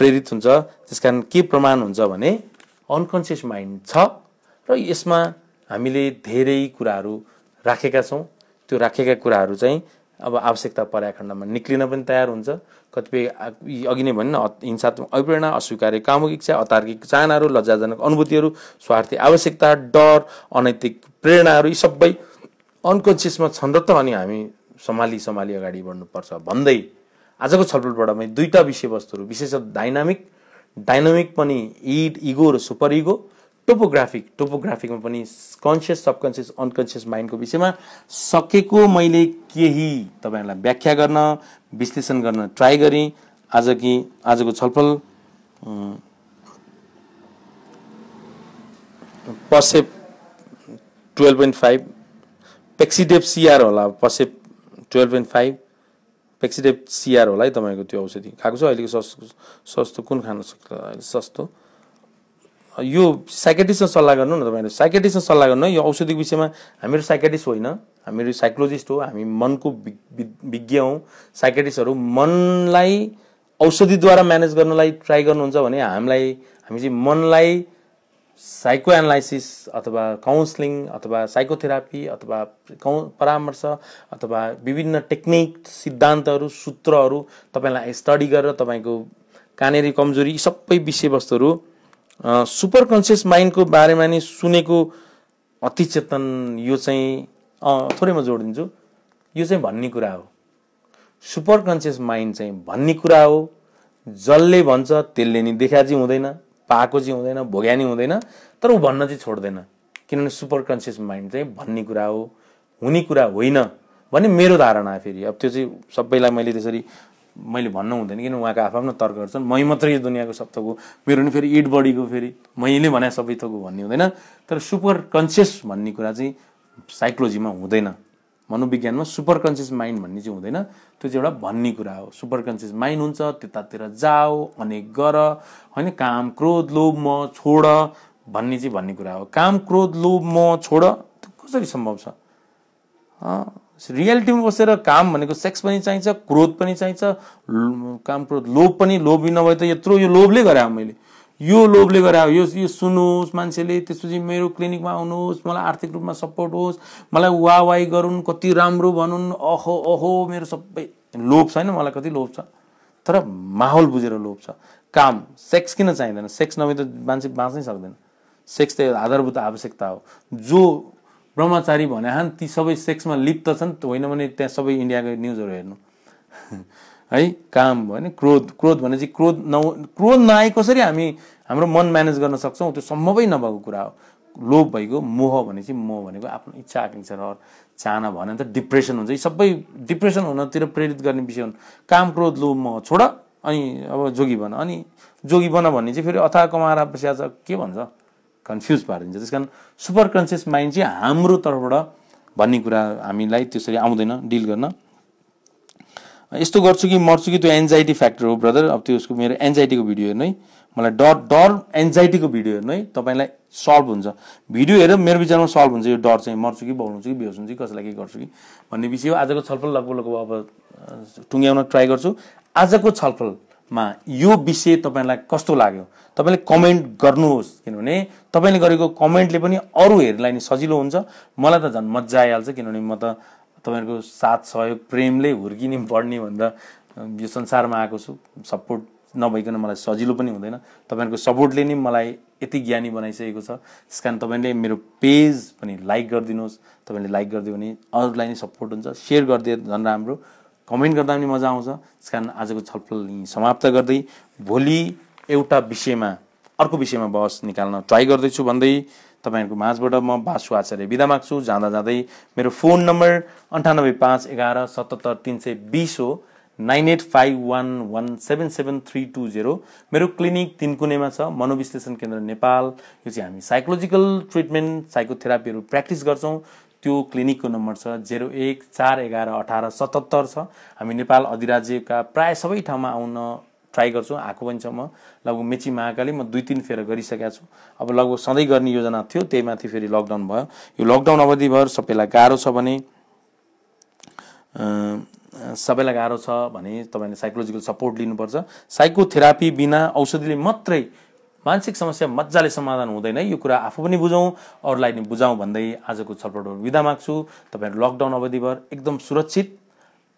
प्रेरित हुन्छ त्यसकारण के प्रमाण हुन्छ भने अनकन्सियस माइन्ड छ र यसमा हामीले धेरै कुराहरू राखेका छौँ त्यो राखेका कुराहरू चाहिँ अब आवश्यकता परेका खण्डमा निक्लिन पनि तयार हुन्छ कतिपय अघि नै भन्न हिंसात्मक अभिप्रेरणा अस्वीकार्य कामुक इच्छा अतार्किक चाहनाहरू लज्जाजनक अनुभूतिहरू स्वार्थी आवश्यकता डर अनैतिक प्रेरणाहरू यी सबै अनकन्सियसमा छन् त अनि हामी सम्हाली सम्हाली अगाडि बढ्नुपर्छ भन्दै आजको छलफलबाट मैले दुईवटा विषयवस्तुहरू विशेष डाइनामिक डाइनामिक पनि इड इगो र सुपर इगो टोपोग्राफिक टोपोग्राफिकमा पनि कन्सियस सबकन्सियस अनकन्सियस माइन्डको विषयमा सकेको मैले केही तपाईँहरूलाई व्याख्या गर्न विश्लेषण गर्न ट्राई गरेँ आज कि आजको छलफल पसेप टुवेल्भ पोइन्ट फाइभ पेक्सिडेप सिआर होला पसेप टुवेल्भ पोइन्ट फाइभ पेक्सिडेप सिआर होला है तपाईँको त्यो औषधि खाएको छ अहिलेको सस्तो सस्तो कुन खान सक्छ अहिले सस्तो यो साइकेटिस्टसँग सल्लाह गर्नु न तपाईँहरू साइकेटिस्टसँग सल्लाह गर्नु यो औषधिको विषयमा हामीहरू साइकेटिस्ट होइन हामीहरू साइकोलोजिस्ट हो हामी मनको विज्ञ हौँ साइकेटिस्टहरू मनलाई औषधिद्वारा म्यानेज गर्नलाई ट्राई गर्नुहुन्छ भने हामीलाई हामी चाहिँ मनलाई साइको एनालाइसिस अथवा काउन्सलिङ अथवा साइकोथेरापी अथवा कौ परामर्श अथवा विभिन्न टेक्निक सिद्धान्तहरू सूत्रहरू तपाईँलाई स्टडी गरेर तपाईँको कानेरी कमजोरी सबै विषयवस्तुहरू सुपर कन्सियस माइन्डको बारेमा नि सुनेको अति चेतन यो चाहिँ थोरै म जोडिदिन्छु यो चाहिँ भन्ने कुरा हो सुपर कन्सियस माइन्ड चाहिँ भन्ने कुरा हो जसले भन्छ त्यसले नि देखा चाहिँ हुँदैन पाएको चाहिँ हुँदैन भोग्यानी हुँदैन तर ऊ भन्न चाहिँ छोड्दैन किनभने सुपर कन्सियस माइन्ड चाहिँ भन्ने कुरा हो हुने कुरा होइन भन्ने मेरो धारणा फेरि अब त्यो चाहिँ सबैलाई मैले त्यसरी मैले भन्नु हुँदैन किन उहाँको आफ आफ्नो तर्क गर्छन् मै मात्रै यो दुनियाँको सब थोक हो मेरो नि फेरि इट बडीको फेरि मैले भने सबै थोक हो भन्ने हुँदैन तर सुपर कन्सियस भन्ने कुरा चाहिँ साइकोलोजीमा हुँदैन मनोविज्ञानमा सुपर कन्सियस माइन्ड भन्ने चाहिँ हुँदैन त्यो चाहिँ एउटा भन्ने कुरा हो सुपर कन्सियस माइन्ड हुन्छ त्यतातिर जाओ अनेक गर होइन काम क्रोध लोभ म छोड भन्ने चाहिँ भन्ने कुरा हो काम क्रोध लोभ म छोड त्यो कसरी सम्भव छ रियालिटीमा बसेर काम भनेको सेक्स पनि चाहिन्छ क्रोध पनि चाहिन्छ काम क्रोध लोभ पनि लोभी नभए त यत्रो यो लोभले गरे मैले यो लोभले गरे यो यो सुन्नुहोस् मान्छेले त्यसपछि मेरो क्लिनिकमा आउनुहोस् मलाई आर्थिक रूपमा सपोर्ट होस् मलाई वा वाहवाही गरून् कति राम्रो भनौँ अहो अहो मेरो सबै लोभ छैन मलाई कति लोभ छ तर माहौल बुझेर लोभ छ काम सेक्स किन चाहिँदैन सेक्स नभए त मान्छे बाँच्नै सक्दैन सेक्स त आधारभूत आवश्यकता हो जो ब्रह्मचारी भने हान् ती सबै सेक्समा लिप्त छन् होइन भने त्यहाँ सबै इन्डियाको न्युजहरू हेर्नु है काम भने क्रोध क्रोध भने चाहिँ क्रोध न क्रोध नआए कसरी हामी हाम्रो मन म्यानेज गर्न सक्छौँ त्यो सम्भवै नभएको कुरा हो लोभ भएको मोह भने चाहिँ मोह भनेको आफ्नो इच्छा आकाङ्क्षा र चाहना भने त डिप्रेसन हुन्छ यी सबै डिप्रेसन हुनतिर प्रेरित गर्ने विषय हुन् काम क्रोध लोभ मोह छोड अनि अब जोगी बन अनि जोगी बन भन्ने चाहिँ फेरि अथा कमाएर पस्या छ के भन्छ कन्फ्युज पारिदिन्छ त्यस कारण सुपर कन्सियस माइन्ड चाहिँ हाम्रो तर्फबाट भन्ने कुरा हामीलाई त्यसरी आउँदैन डिल गर्न यस्तो गर्छु कि मर्छु कि त्यो एन्जाइटी फ्याक्टर हो ब्रदर अब त्यो उसको मेरो एन्जाइटीको भिडियो हेर्नु है मलाई डर डर एन्जाइटीको भिडियो हेर्नु है तपाईँलाई सल्भ हुन्छ भिडियो हेरेर मेरो विचारमा सल्भ हुन्छ यो डर चाहिँ मर्छु कि बौलाउँछु कि बेहोस हुन्छु कि कसैलाई के गर्छु कि भन्ने विषय हो आजको छलफल लगभग लगभग अब टुङ्ग्याउन ट्राई गर्छु आजको छलफल मा यो विषय तपाईँलाई कस्तो लाग्यो तपाईँले कमेन्ट गर्नुहोस् किनभने तपाईँले गरेको कमेन्टले पनि अरू हेर्नलाई नि सजिलो हुन्छ मलाई त झन् मजा आइहाल्छ किनभने म त तपाईँहरूको साथ सहयोग प्रेमले हुर्किने बढ्ने भन्दा यो संसारमा आएको छु सपोर्ट नभइकन मलाई सजिलो पनि हुँदैन तपाईँहरूको सपोर्टले नै मलाई यति ज्ञानी बनाइसकेको छ त्यस कारण तपाईँले मेरो पेज पनि लाइक गरिदिनुहोस् तपाईँले लाइक गरिदियो भने अरूलाई नै सपोर्ट हुन्छ सेयर गरिदियो झन् राम्रो कमेन्ट गर्दा पनि मजा आउँछ त्यस कारण आजको छलफल समाप्त गर्दै भोलि एउटा विषयमा अर्को विषयमा बहस निकाल्न ट्राई गर्दैछु भन्दै तपाईँहरूको माझबाट म बासु आचार्य बिदा माग्छु जाँदा जाँदै मेरो फोन नम्बर अन्ठानब्बे पाँच एघार सतहत्तर तिन सय बिस हो nine eight five one one seven seven three two zero मेरो क्लिनिक तिनकुनेमा छ मनोविश्लेषण केन्द्र नेपाल यो चाहिँ हामी साइकोलोजिकल ट्रिटमेन्ट साइकोथेरापीहरू प्र्याक्टिस गर्छौँ त्यो क्लिनिकको नम्बर छ जेरो एक चार एघार अठार सतहत्तर छ हामी नेपाल अधिराज्यका प्राय सबै ठाउँमा आउन ट्राई गर्छु आएको पनि छ म लगभग मेची महाकाली म दुई तिन फेर गरिसकेको छु अब लगभग सधैँ गर्ने योजना थियो त्यही माथि फेरि लकडाउन भयो यो लकडाउन अवधिभर सबैलाई गाह्रो छ भने सबैलाई गाह्रो छ भने तपाईँले साइकोलोजिकल सपोर्ट लिनुपर्छ साइकोथेरापी बिना औषधिले मात्रै मानसिक समस्या मजाले समाधान हुँदैन यो कुरा आफू पनि बुझौँ अरूलाई नि बुझाउँ भन्दै आजको छलफलबाट विदा माग्छु तपाईँहरू लकडाउन अवधिभर एकदम सुरक्षित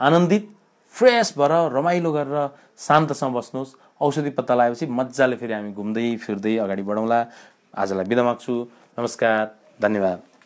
आनन्दित फ्रेस भएर रमाइलो गरेर शान्तसँग बस्नुहोस् औषधि पत्ता लगाएपछि मजाले फेरि हामी घुम्दै फिर्दै अगाडि बढौँला आजलाई बिदा माग्छु नमस्कार धन्यवाद